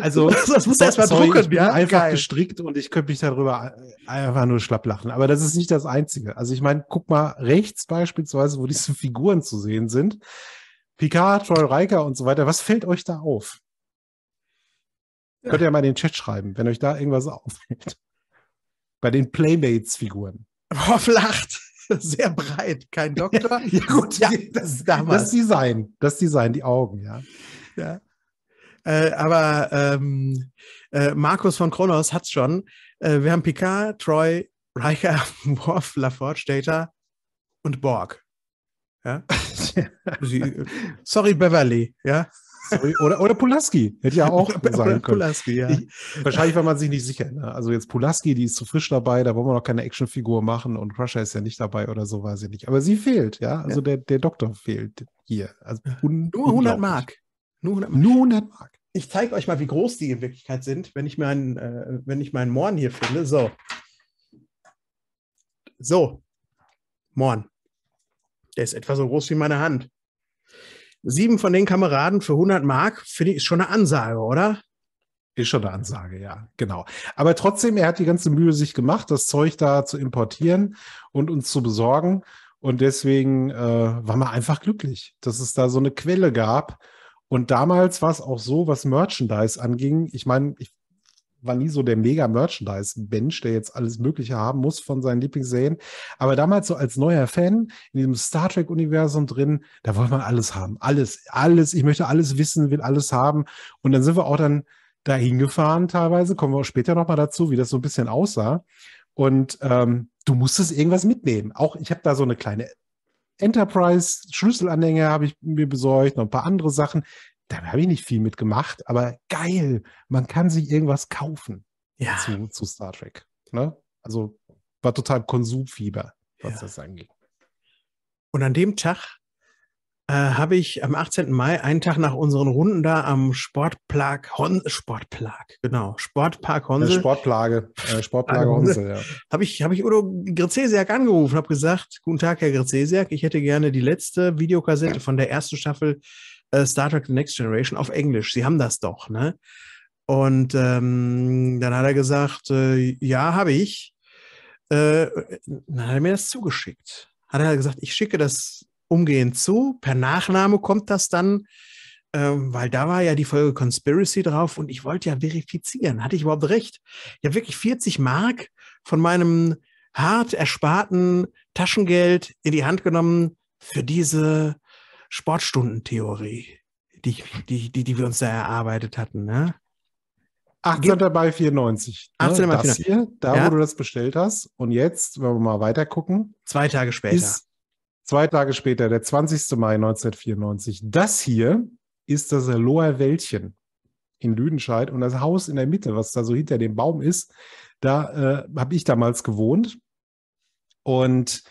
Also, das, muss erstmal drucken. Ich bin ja? einfach Geil. gestrickt und ich könnte mich darüber einfach nur schlapp lachen. Aber das ist nicht das Einzige. Also, ich meine, guck mal rechts beispielsweise, wo diese Figuren zu sehen sind. Picard, Troy Riker und so weiter. Was fällt euch da auf? Ja. Könnt ihr mal in den Chat schreiben, wenn euch da irgendwas auffällt. Bei den Playmates-Figuren. Boah, flacht. sehr breit. Kein Doktor. ja, gut, ja, das, damals. das Design, das Design, die Augen, ja. ja. Äh, aber ähm, äh, Markus von Kronos hat's schon. Äh, wir haben Picard, Troy, Riker, Worf, LaForge, Data und Borg. Ja? Sie, äh, sorry, Beverly. Ja? Sorry. Oder, oder Pulaski. Hätte ja auch sein können. Pulaski, ja. Ich, wahrscheinlich war man sich nicht sicher. Ne? Also jetzt Pulaski, die ist zu frisch dabei, da wollen wir noch keine Actionfigur machen und Crusher ist ja nicht dabei oder so, weiß ich nicht. Aber sie fehlt, ja. Also ja. Der, der Doktor fehlt hier. Also Nur 100 Mark. Nur 100 Mark. Nur 100 Mark. Ich zeige euch mal, wie groß die in Wirklichkeit sind, wenn ich meinen, äh, wenn ich meinen Morn hier finde. So. So. Morn. Der ist etwa so groß wie meine Hand sieben von den Kameraden für 100 Mark, finde ich, ist schon eine Ansage, oder? Ist schon eine Ansage, ja, genau. Aber trotzdem, er hat die ganze Mühe sich gemacht, das Zeug da zu importieren und uns zu besorgen. Und deswegen äh, waren wir einfach glücklich, dass es da so eine Quelle gab. Und damals war es auch so, was Merchandise anging. Ich meine, ich war nie so der mega Merchandise-Bench, der jetzt alles Mögliche haben muss von seinen Lieblingsserien. Aber damals so als neuer Fan in diesem Star Trek-Universum drin, da wollte man alles haben. Alles, alles. Ich möchte alles wissen, will alles haben. Und dann sind wir auch dann dahin gefahren teilweise. Kommen wir auch später nochmal dazu, wie das so ein bisschen aussah. Und ähm, du musstest irgendwas mitnehmen. Auch ich habe da so eine kleine Enterprise-Schlüsselanhänger habe ich mir besorgt, noch ein paar andere Sachen da habe ich nicht viel mitgemacht, aber geil, man kann sich irgendwas kaufen ja. zu, zu Star Trek. Ne? Also war total Konsumfieber, was ja. das angeht. Und an dem Tag äh, habe ich am 18. Mai, einen Tag nach unseren Runden da am Sportplag Hon Sportplag, genau, Sportpark Honsel. Äh, Sportplage, äh, Sportplage Honsel, ja. Habe ich, hab ich Udo Grzesiak angerufen, habe gesagt, guten Tag, Herr Grzesiak, ich hätte gerne die letzte Videokassette von der ersten Staffel äh, Star Trek The Next Generation auf Englisch. Sie haben das doch, ne? Und ähm, dann hat er gesagt, äh, ja, habe ich. Äh, dann hat er mir das zugeschickt. Hat er gesagt, ich schicke das umgehend zu. Per Nachname kommt das dann, ähm, weil da war ja die Folge Conspiracy drauf und ich wollte ja verifizieren. Hatte ich überhaupt recht? Ich habe wirklich 40 Mark von meinem hart ersparten Taschengeld in die Hand genommen für diese Sportstundentheorie, die, die, die, die wir uns da erarbeitet hatten. Ne? 18. Ge bei 94. Ne? Das 94. hier, da ja. wo du das bestellt hast. Und jetzt, wenn wir mal weiter gucken. Zwei Tage später. zwei Tage später, der 20. Mai 1994. Das hier ist das Loher Wäldchen in Lüdenscheid. Und das Haus in der Mitte, was da so hinter dem Baum ist, da äh, habe ich damals gewohnt. Und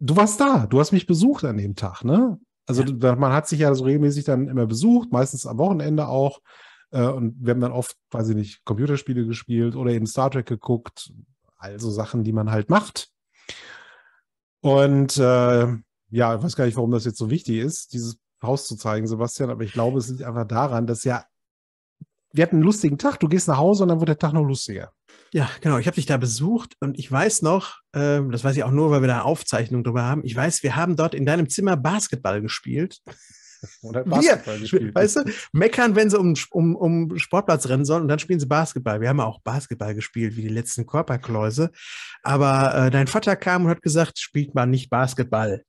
du warst da. Du hast mich besucht an dem Tag, ne? Also ja. man hat sich ja so regelmäßig dann immer besucht, meistens am Wochenende auch. Äh, und wir haben dann oft, weiß ich nicht, Computerspiele gespielt oder eben Star Trek geguckt. Also Sachen, die man halt macht. Und äh, ja, ich weiß gar nicht, warum das jetzt so wichtig ist, dieses Haus zu zeigen, Sebastian, aber ich glaube, es liegt einfach daran, dass ja wir hatten einen lustigen Tag, du gehst nach Hause und dann wird der Tag noch lustiger. Ja, genau. Ich habe dich da besucht und ich weiß noch, ähm, das weiß ich auch nur, weil wir da Aufzeichnungen drüber haben. Ich weiß, wir haben dort in deinem Zimmer Basketball gespielt. Oder Basketball wir, gespielt. Weißt du, meckern, wenn sie um, um, um Sportplatz rennen sollen und dann spielen sie Basketball. Wir haben auch Basketball gespielt, wie die letzten Körperkläuse. Aber äh, dein Vater kam und hat gesagt, spielt man nicht Basketball.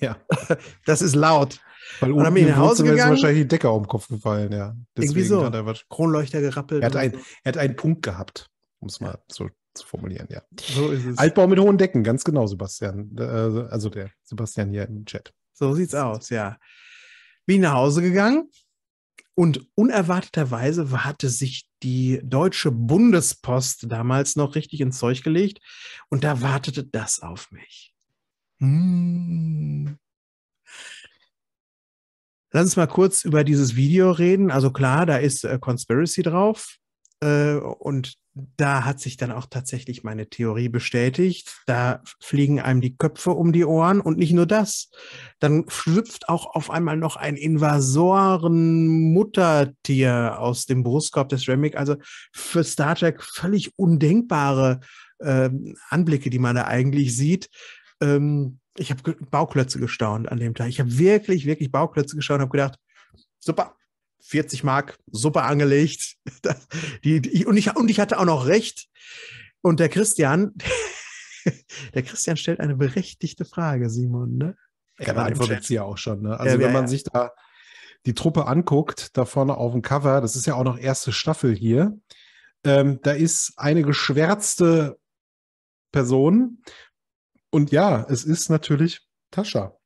Ja. das ist laut. Weil und dann bin ich nach Hause gegangen. Ist wahrscheinlich die Decke auf den Kopf gefallen, ja. Deswegen irgendwie so. Hat er Kronleuchter gerappelt. Er hat, ein, er hat einen Punkt gehabt, um es mal so zu formulieren, ja. So ist es. Altbau mit hohen Decken, ganz genau, Sebastian. Äh, also der Sebastian hier im Chat. So sieht's aus, ja. Bin ich nach Hause gegangen und unerwarteterweise hatte sich die deutsche Bundespost damals noch richtig ins Zeug gelegt und da wartete das auf mich. Hm. Lass uns mal kurz über dieses Video reden. Also klar, da ist äh, Conspiracy drauf. Äh, und da hat sich dann auch tatsächlich meine Theorie bestätigt. Da fliegen einem die Köpfe um die Ohren und nicht nur das. Dann schlüpft auch auf einmal noch ein Invasoren-Muttertier aus dem Brustkorb des Remick. Also für Star Trek völlig undenkbare äh, Anblicke, die man da eigentlich sieht. Ähm, ich habe Bauklötze gestaunt an dem Tag. Ich habe wirklich, wirklich Bauklötze gestaunt und habe gedacht, super, 40 Mark, super angelegt. die, die, und, ich, und ich hatte auch noch recht. Und der Christian, der Christian stellt eine berechtigte Frage, Simon. Ne? Er beantwortet sie ja auch schon. Ne? Also ja, wenn man ja. sich da die Truppe anguckt, da vorne auf dem Cover, das ist ja auch noch erste Staffel hier, ähm, da ist eine geschwärzte Person und ja, es ist natürlich Tascha.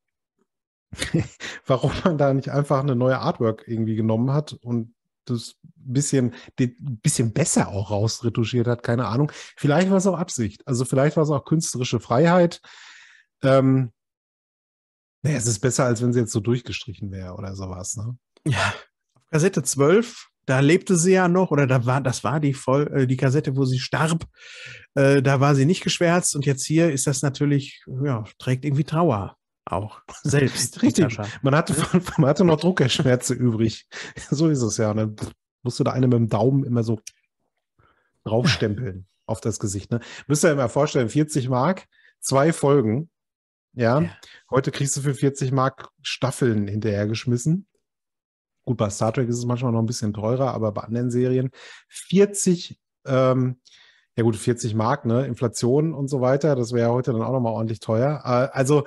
Warum man da nicht einfach eine neue Artwork irgendwie genommen hat und das bisschen, bisschen besser auch rausretuschiert hat, keine Ahnung. Vielleicht war es auch Absicht. Also vielleicht war es auch künstlerische Freiheit. Ähm, naja, es ist besser, als wenn sie jetzt so durchgestrichen wäre oder sowas. Ne? Ja. Kassette 12 da lebte sie ja noch, oder da war, das war die voll, äh, die Kassette, wo sie starb. Äh, da war sie nicht geschwärzt und jetzt hier ist das natürlich, ja, trägt irgendwie Trauer auch selbst. Richtig. Man hatte, man hatte noch Druckerschmerze übrig. So ist es ja. Und ne? dann musste da eine mit dem Daumen immer so draufstempeln auf das Gesicht. Ne? Müsst ihr mal vorstellen, 40 Mark, zwei Folgen. Ja? ja? heute kriegst du für 40 Mark Staffeln hinterhergeschmissen. Gut, bei Star Trek ist es manchmal noch ein bisschen teurer, aber bei anderen Serien 40, ähm, ja gut, 40 Mark, ne? Inflation und so weiter, das wäre ja heute dann auch nochmal ordentlich teuer. Äh, also,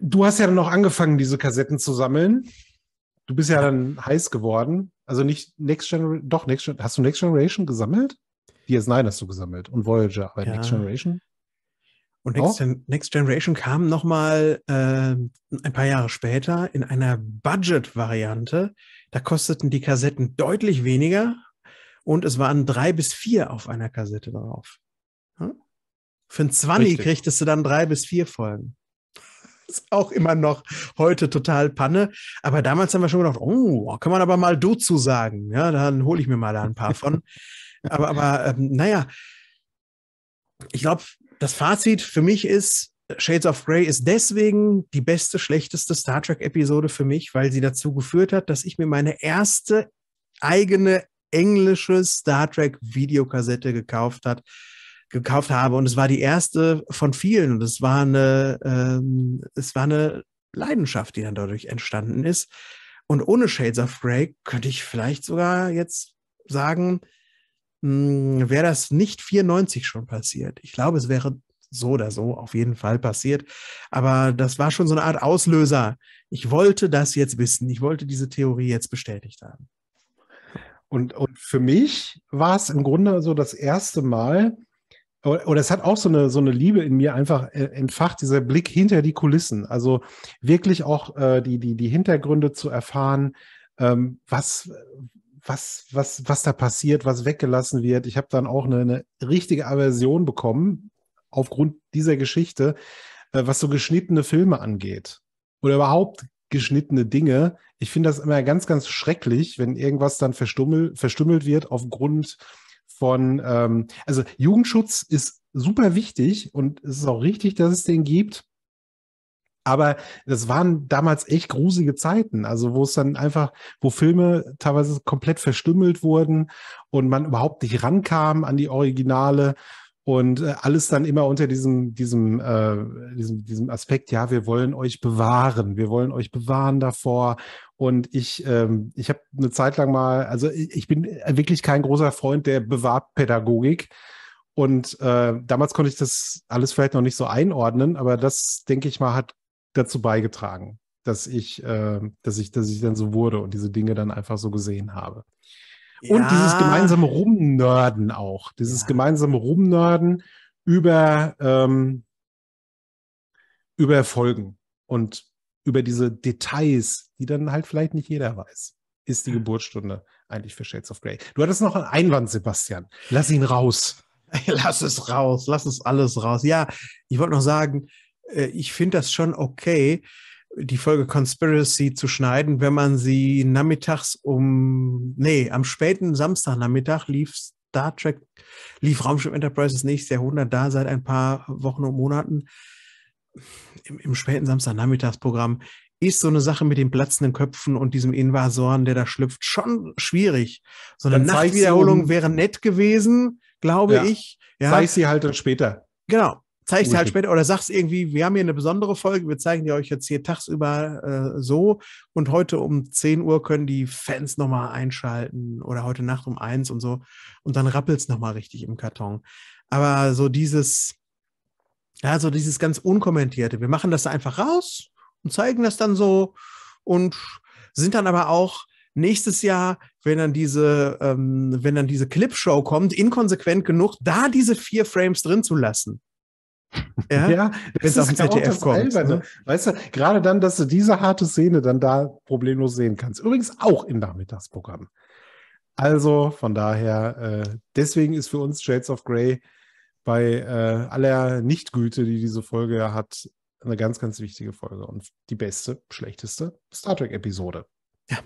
du hast ja dann noch angefangen, diese Kassetten zu sammeln. Du bist ja dann heiß geworden. Also nicht Next Generation, doch, Next Generation. hast du Next Generation gesammelt? DS9 hast du gesammelt und Voyager, aber ja. Next Generation? Und oh. Next, Gen Next Generation kam nochmal äh, ein paar Jahre später in einer Budget-Variante. Da kosteten die Kassetten deutlich weniger und es waren drei bis vier auf einer Kassette drauf. Hm? Für ein 20 kriegtest du dann drei bis vier Folgen. Ist auch immer noch heute total Panne. Aber damals haben wir schon gedacht, oh, kann man aber mal du zu sagen. Ja, dann hole ich mir mal da ein paar von. aber aber ähm, naja, ich glaube, das Fazit für mich ist, Shades of Grey ist deswegen die beste, schlechteste Star Trek-Episode für mich, weil sie dazu geführt hat, dass ich mir meine erste eigene englische Star Trek-Videokassette gekauft hat gekauft habe und es war die erste von vielen und es war eine ähm, es war eine Leidenschaft, die dann dadurch entstanden ist. Und ohne Shades of Grey könnte ich vielleicht sogar jetzt sagen, hm, wäre das nicht 94 schon passiert. Ich glaube, es wäre so oder so auf jeden Fall passiert. Aber das war schon so eine Art Auslöser. Ich wollte das jetzt wissen. Ich wollte diese Theorie jetzt bestätigt haben. Und, und für mich war es im Grunde so das erste Mal, oder es hat auch so eine, so eine Liebe in mir einfach äh, entfacht, dieser Blick hinter die Kulissen. Also wirklich auch äh, die, die, die Hintergründe zu erfahren, ähm, was, was, was, was da passiert, was weggelassen wird. Ich habe dann auch eine, eine richtige Aversion bekommen aufgrund dieser Geschichte, äh, was so geschnittene Filme angeht. Oder überhaupt geschnittene Dinge. Ich finde das immer ganz, ganz schrecklich, wenn irgendwas dann verstummelt, verstümmelt wird aufgrund von, ähm, also Jugendschutz ist super wichtig und es ist auch richtig, dass es den gibt. Aber das waren damals echt grusige Zeiten, also wo es dann einfach, wo Filme teilweise komplett verstümmelt wurden und man überhaupt nicht rankam an die Originale und äh, alles dann immer unter diesem, diesem, äh, diesem, diesem Aspekt, ja, wir wollen euch bewahren, wir wollen euch bewahren davor. Und ich, ähm, ich habe eine Zeit lang mal, also ich bin wirklich kein großer Freund der Bewahrpädagogik. Und äh, damals konnte ich das alles vielleicht noch nicht so einordnen, aber das, denke ich mal, hat dazu beigetragen, dass ich, äh, dass ich, dass ich dann so wurde und diese Dinge dann einfach so gesehen habe. Ja. Und dieses gemeinsame Rumnörden auch, dieses ja. gemeinsame Rumnörden über, ähm, über Folgen und über diese Details, die dann halt vielleicht nicht jeder weiß, ist die hm. Geburtsstunde eigentlich für Shades of Grey. Du hattest noch einen Einwand, Sebastian. Lass ihn raus. Lass es raus, lass es alles raus. Ja, ich wollte noch sagen, äh, ich finde das schon okay, die Folge Conspiracy zu schneiden, wenn man sie nachmittags um, nee, am späten Samstagnachmittag lief Star Trek, lief Raumschiff Enterprise das nächste Jahrhundert da seit ein paar Wochen und Monaten. Im, im späten Samstagnachmittagsprogramm ist so eine Sache mit den platzenden Köpfen und diesem Invasoren, der da schlüpft, schon schwierig. So eine Nachtwiederholung wäre nett gewesen, glaube ja, ich. Ja. Sei sie halt dann später. Genau zeige ich dir halt später oder sagst irgendwie, wir haben hier eine besondere Folge, wir zeigen die euch jetzt hier tagsüber äh, so und heute um 10 Uhr können die Fans nochmal einschalten oder heute Nacht um 1 und so und dann rappelt es nochmal richtig im Karton. Aber so dieses, ja, so dieses ganz unkommentierte, wir machen das einfach raus und zeigen das dann so und sind dann aber auch nächstes Jahr, wenn dann diese, ähm, wenn dann diese Clipshow kommt, inkonsequent genug, da diese vier Frames drin zu lassen. Ja, ja das auf ist auf genau ZDF kommt. Ne? Weißt du, gerade dann, dass du diese harte Szene dann da problemlos sehen kannst. Übrigens auch im Nachmittagsprogramm. Also von daher, äh, deswegen ist für uns Shades of Grey bei äh, aller Nichtgüte, die diese Folge ja hat, eine ganz, ganz wichtige Folge und die beste, schlechteste Star Trek-Episode. Ja.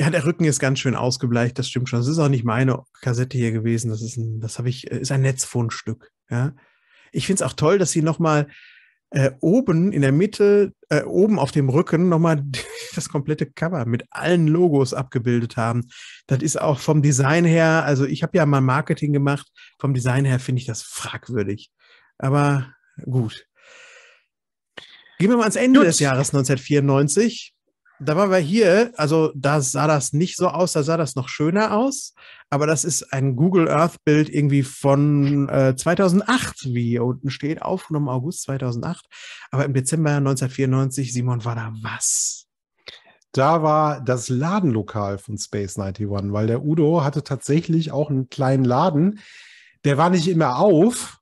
Ja, der Rücken ist ganz schön ausgebleicht, das stimmt schon. Das ist auch nicht meine Kassette hier gewesen. Das ist ein, das habe ich, ist ein Netzfundstück. Ja. Ich finde es auch toll, dass sie nochmal äh, oben in der Mitte, äh, oben auf dem Rücken nochmal das komplette Cover mit allen Logos abgebildet haben. Das ist auch vom Design her, also ich habe ja mal Marketing gemacht, vom Design her finde ich das fragwürdig. Aber gut. Gehen wir mal ans Ende Gut. des Jahres 1994 da waren wir hier, also da sah das nicht so aus, da sah das noch schöner aus, aber das ist ein Google Earth Bild irgendwie von äh, 2008, wie hier unten steht, aufgenommen August 2008, aber im Dezember 1994, Simon, war da was? Da war das Ladenlokal von Space 91, weil der Udo hatte tatsächlich auch einen kleinen Laden, der war nicht immer auf,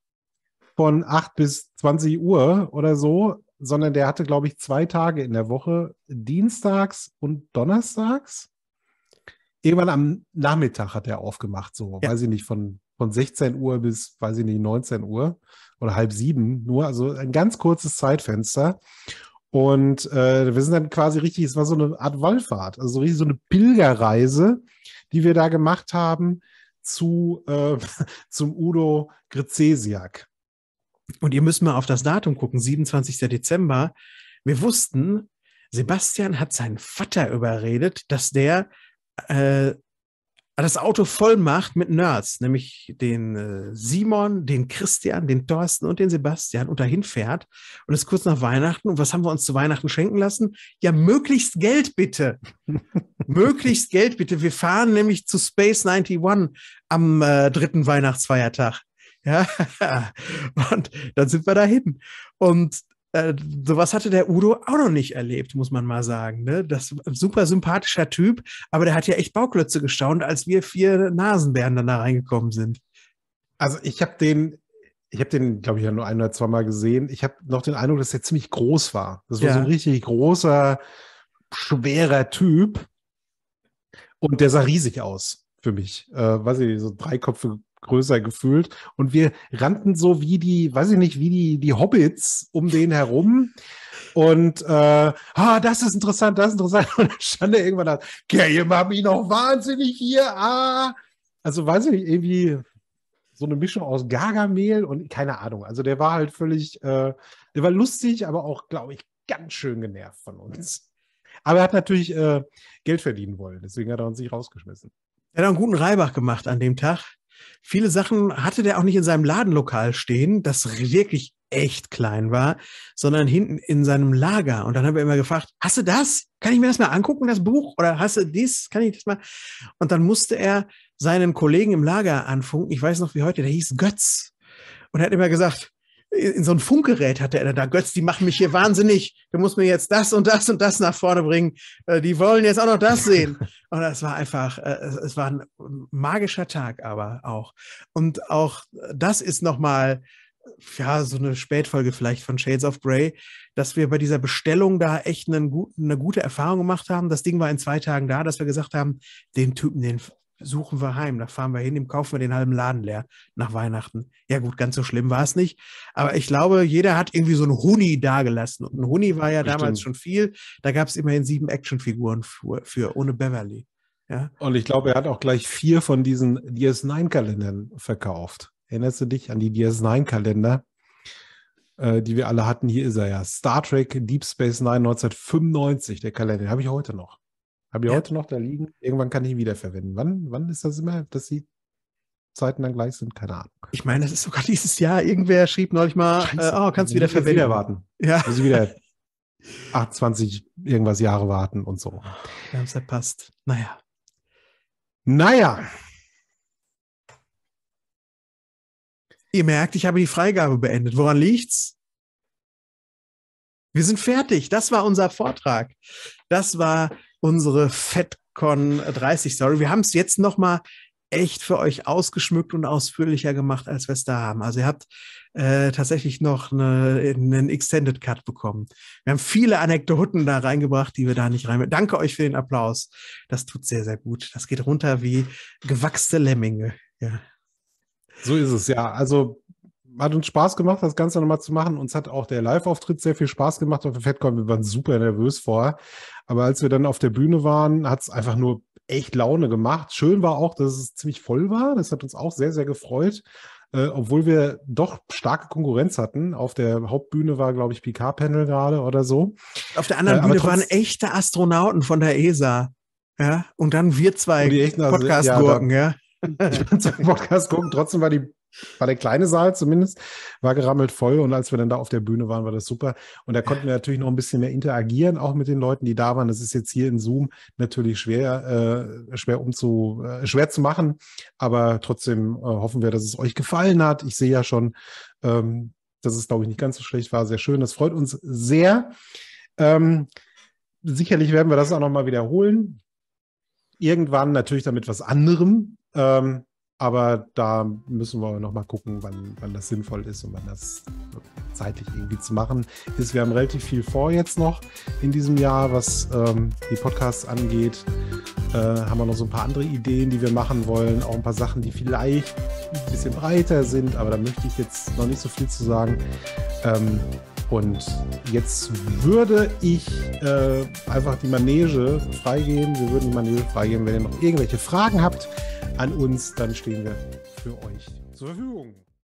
von 8 bis 20 Uhr oder so, sondern der hatte, glaube ich, zwei Tage in der Woche, dienstags und donnerstags. Irgendwann am Nachmittag hat er aufgemacht, so, ja. weiß ich nicht, von, von 16 Uhr bis, weiß ich nicht, 19 Uhr oder halb sieben nur, also ein ganz kurzes Zeitfenster. Und äh, wir sind dann quasi richtig, es war so eine Art Wallfahrt, also richtig so eine Pilgerreise, die wir da gemacht haben zu, äh, zum Udo Grzesiak. Und ihr müsst mal auf das Datum gucken, 27. Dezember. Wir wussten, Sebastian hat seinen Vater überredet, dass der äh, das Auto voll macht mit Nerds, nämlich den äh, Simon, den Christian, den Thorsten und den Sebastian und dahin fährt. Und es ist kurz nach Weihnachten. Und was haben wir uns zu Weihnachten schenken lassen? Ja, möglichst Geld bitte. möglichst Geld bitte. Wir fahren nämlich zu Space 91 am äh, dritten Weihnachtsfeiertag. Ja, und dann sind wir dahin. Und äh, sowas hatte der Udo auch noch nicht erlebt, muss man mal sagen. Ne? Das super sympathischer Typ, aber der hat ja echt Bauklötze gestaunt, als wir vier Nasenbären dann da reingekommen sind. Also ich habe den, ich habe den, glaube ich, ja nur ein oder zwei Mal gesehen. Ich habe noch den Eindruck, dass der ziemlich groß war. Das war ja. so ein richtig großer, schwerer Typ. Und der sah riesig aus für mich. Äh, weiß ich, so drei dreiköpfige größer gefühlt. Und wir rannten so wie die, weiß ich nicht, wie die, die Hobbits um den herum. Und äh, ah, das ist interessant, das ist interessant. Und dann stand er irgendwann da, Game macht mich noch wahnsinnig hier. Ah. Also weiß ich nicht, irgendwie so eine Mischung aus Gargamel und keine Ahnung. Also der war halt völlig, äh, der war lustig, aber auch, glaube ich, ganz schön genervt von uns. Aber er hat natürlich äh, Geld verdienen wollen, deswegen hat er uns nicht rausgeschmissen. Er hat einen guten Reibach gemacht an dem Tag. Viele Sachen hatte der auch nicht in seinem Ladenlokal stehen, das wirklich echt klein war, sondern hinten in seinem Lager. Und dann haben wir immer gefragt, hast du das? Kann ich mir das mal angucken, das Buch? Oder hast du dies? Kann ich das mal? Und dann musste er seinen Kollegen im Lager anfunken. Ich weiß noch wie heute, der hieß Götz. Und er hat immer gesagt, in so ein Funkgerät hatte er da, Götz, die machen mich hier wahnsinnig. Du musst mir jetzt das und das und das nach vorne bringen. Äh, die wollen jetzt auch noch das sehen. Und das war einfach, äh, es, war ein magischer Tag aber auch. Und auch das ist nochmal, ja, so eine Spätfolge vielleicht von Shades of Grey, dass wir bei dieser Bestellung da echt einen guten, eine gute Erfahrung gemacht haben. Das Ding war in zwei Tagen da, dass wir gesagt haben, den Typen, den suchen wir heim, da fahren wir hin, dem kaufen wir den halben Laden leer nach Weihnachten. Ja gut, ganz so schlimm war es nicht. Aber ich glaube, jeder hat irgendwie so einen Huni dagelassen. Und ein Huni war ja Bestimmt. damals schon viel. Da gab es immerhin sieben Actionfiguren für, für, ohne Beverly. Ja? Und ich glaube, er hat auch gleich vier von diesen DS9-Kalendern verkauft. Erinnerst du dich an die DS9-Kalender? Äh, die wir alle hatten, hier ist er ja. Star Trek Deep Space Nine 1995, der Kalender, den habe ich heute noch. Habe ich ja. heute noch da liegen. Irgendwann kann ich ihn wiederverwenden. Wann, wann ist das immer, dass die Zeiten dann gleich sind? Keine Ahnung. Ich meine, das ist sogar dieses Jahr. Irgendwer schrieb neulich mal, Scheiße, äh, oh, kannst du wieder verwenden. Wieder warten. Ja. Also wieder 28 irgendwas Jahre warten und so. Wir haben es verpasst. Naja. Naja. Ihr merkt, ich habe die Freigabe beendet. Woran liegt's? Wir sind fertig. Das war unser Vortrag. Das war unsere FedCon 30 Story. Wir haben es jetzt nochmal echt für euch ausgeschmückt und ausführlicher gemacht, als wir es da haben. Also ihr habt äh, tatsächlich noch eine, einen Extended Cut bekommen. Wir haben viele Anekdoten da reingebracht, die wir da nicht rein. Danke euch für den Applaus. Das tut sehr, sehr gut. Das geht runter wie gewachste Lemminge. Ja. So ist es, ja. Also hat uns Spaß gemacht, das Ganze nochmal zu machen. Uns hat auch der Live-Auftritt sehr viel Spaß gemacht auf der FedCon. Wir waren super nervös vorher. Aber als wir dann auf der Bühne waren, hat es einfach nur echt Laune gemacht. Schön war auch, dass es ziemlich voll war. Das hat uns auch sehr, sehr gefreut. Äh, obwohl wir doch starke Konkurrenz hatten. Auf der Hauptbühne war, glaube ich, PK-Panel gerade oder so. Auf der anderen äh, Bühne waren echte Astronauten von der ESA. Ja, und dann wir zwei Podcast-Gurken, ja. Podcast-Gurken. trotzdem war die war der kleine Saal zumindest, war gerammelt voll und als wir dann da auf der Bühne waren, war das super. Und da konnten wir natürlich noch ein bisschen mehr interagieren, auch mit den Leuten, die da waren. Das ist jetzt hier in Zoom natürlich schwer, äh, schwer umzu, äh, schwer zu machen, aber trotzdem äh, hoffen wir, dass es euch gefallen hat. Ich sehe ja schon, ähm, dass es, glaube ich, nicht ganz so schlecht war. Sehr schön. Das freut uns sehr. Ähm, sicherlich werden wir das auch nochmal wiederholen. Irgendwann natürlich dann mit was anderem. Ähm, aber da müssen wir nochmal gucken, wann, wann das sinnvoll ist und wann das zeitlich irgendwie zu machen ist. Wir haben relativ viel vor jetzt noch in diesem Jahr, was ähm, die Podcasts angeht. Äh, haben wir noch so ein paar andere Ideen, die wir machen wollen. Auch ein paar Sachen, die vielleicht ein bisschen breiter sind, aber da möchte ich jetzt noch nicht so viel zu sagen. Ähm, und jetzt würde ich äh, einfach die Manege freigeben. Wir würden die Manege freigeben. Wenn ihr noch irgendwelche Fragen habt an uns, dann stehen wir für euch zur Verfügung.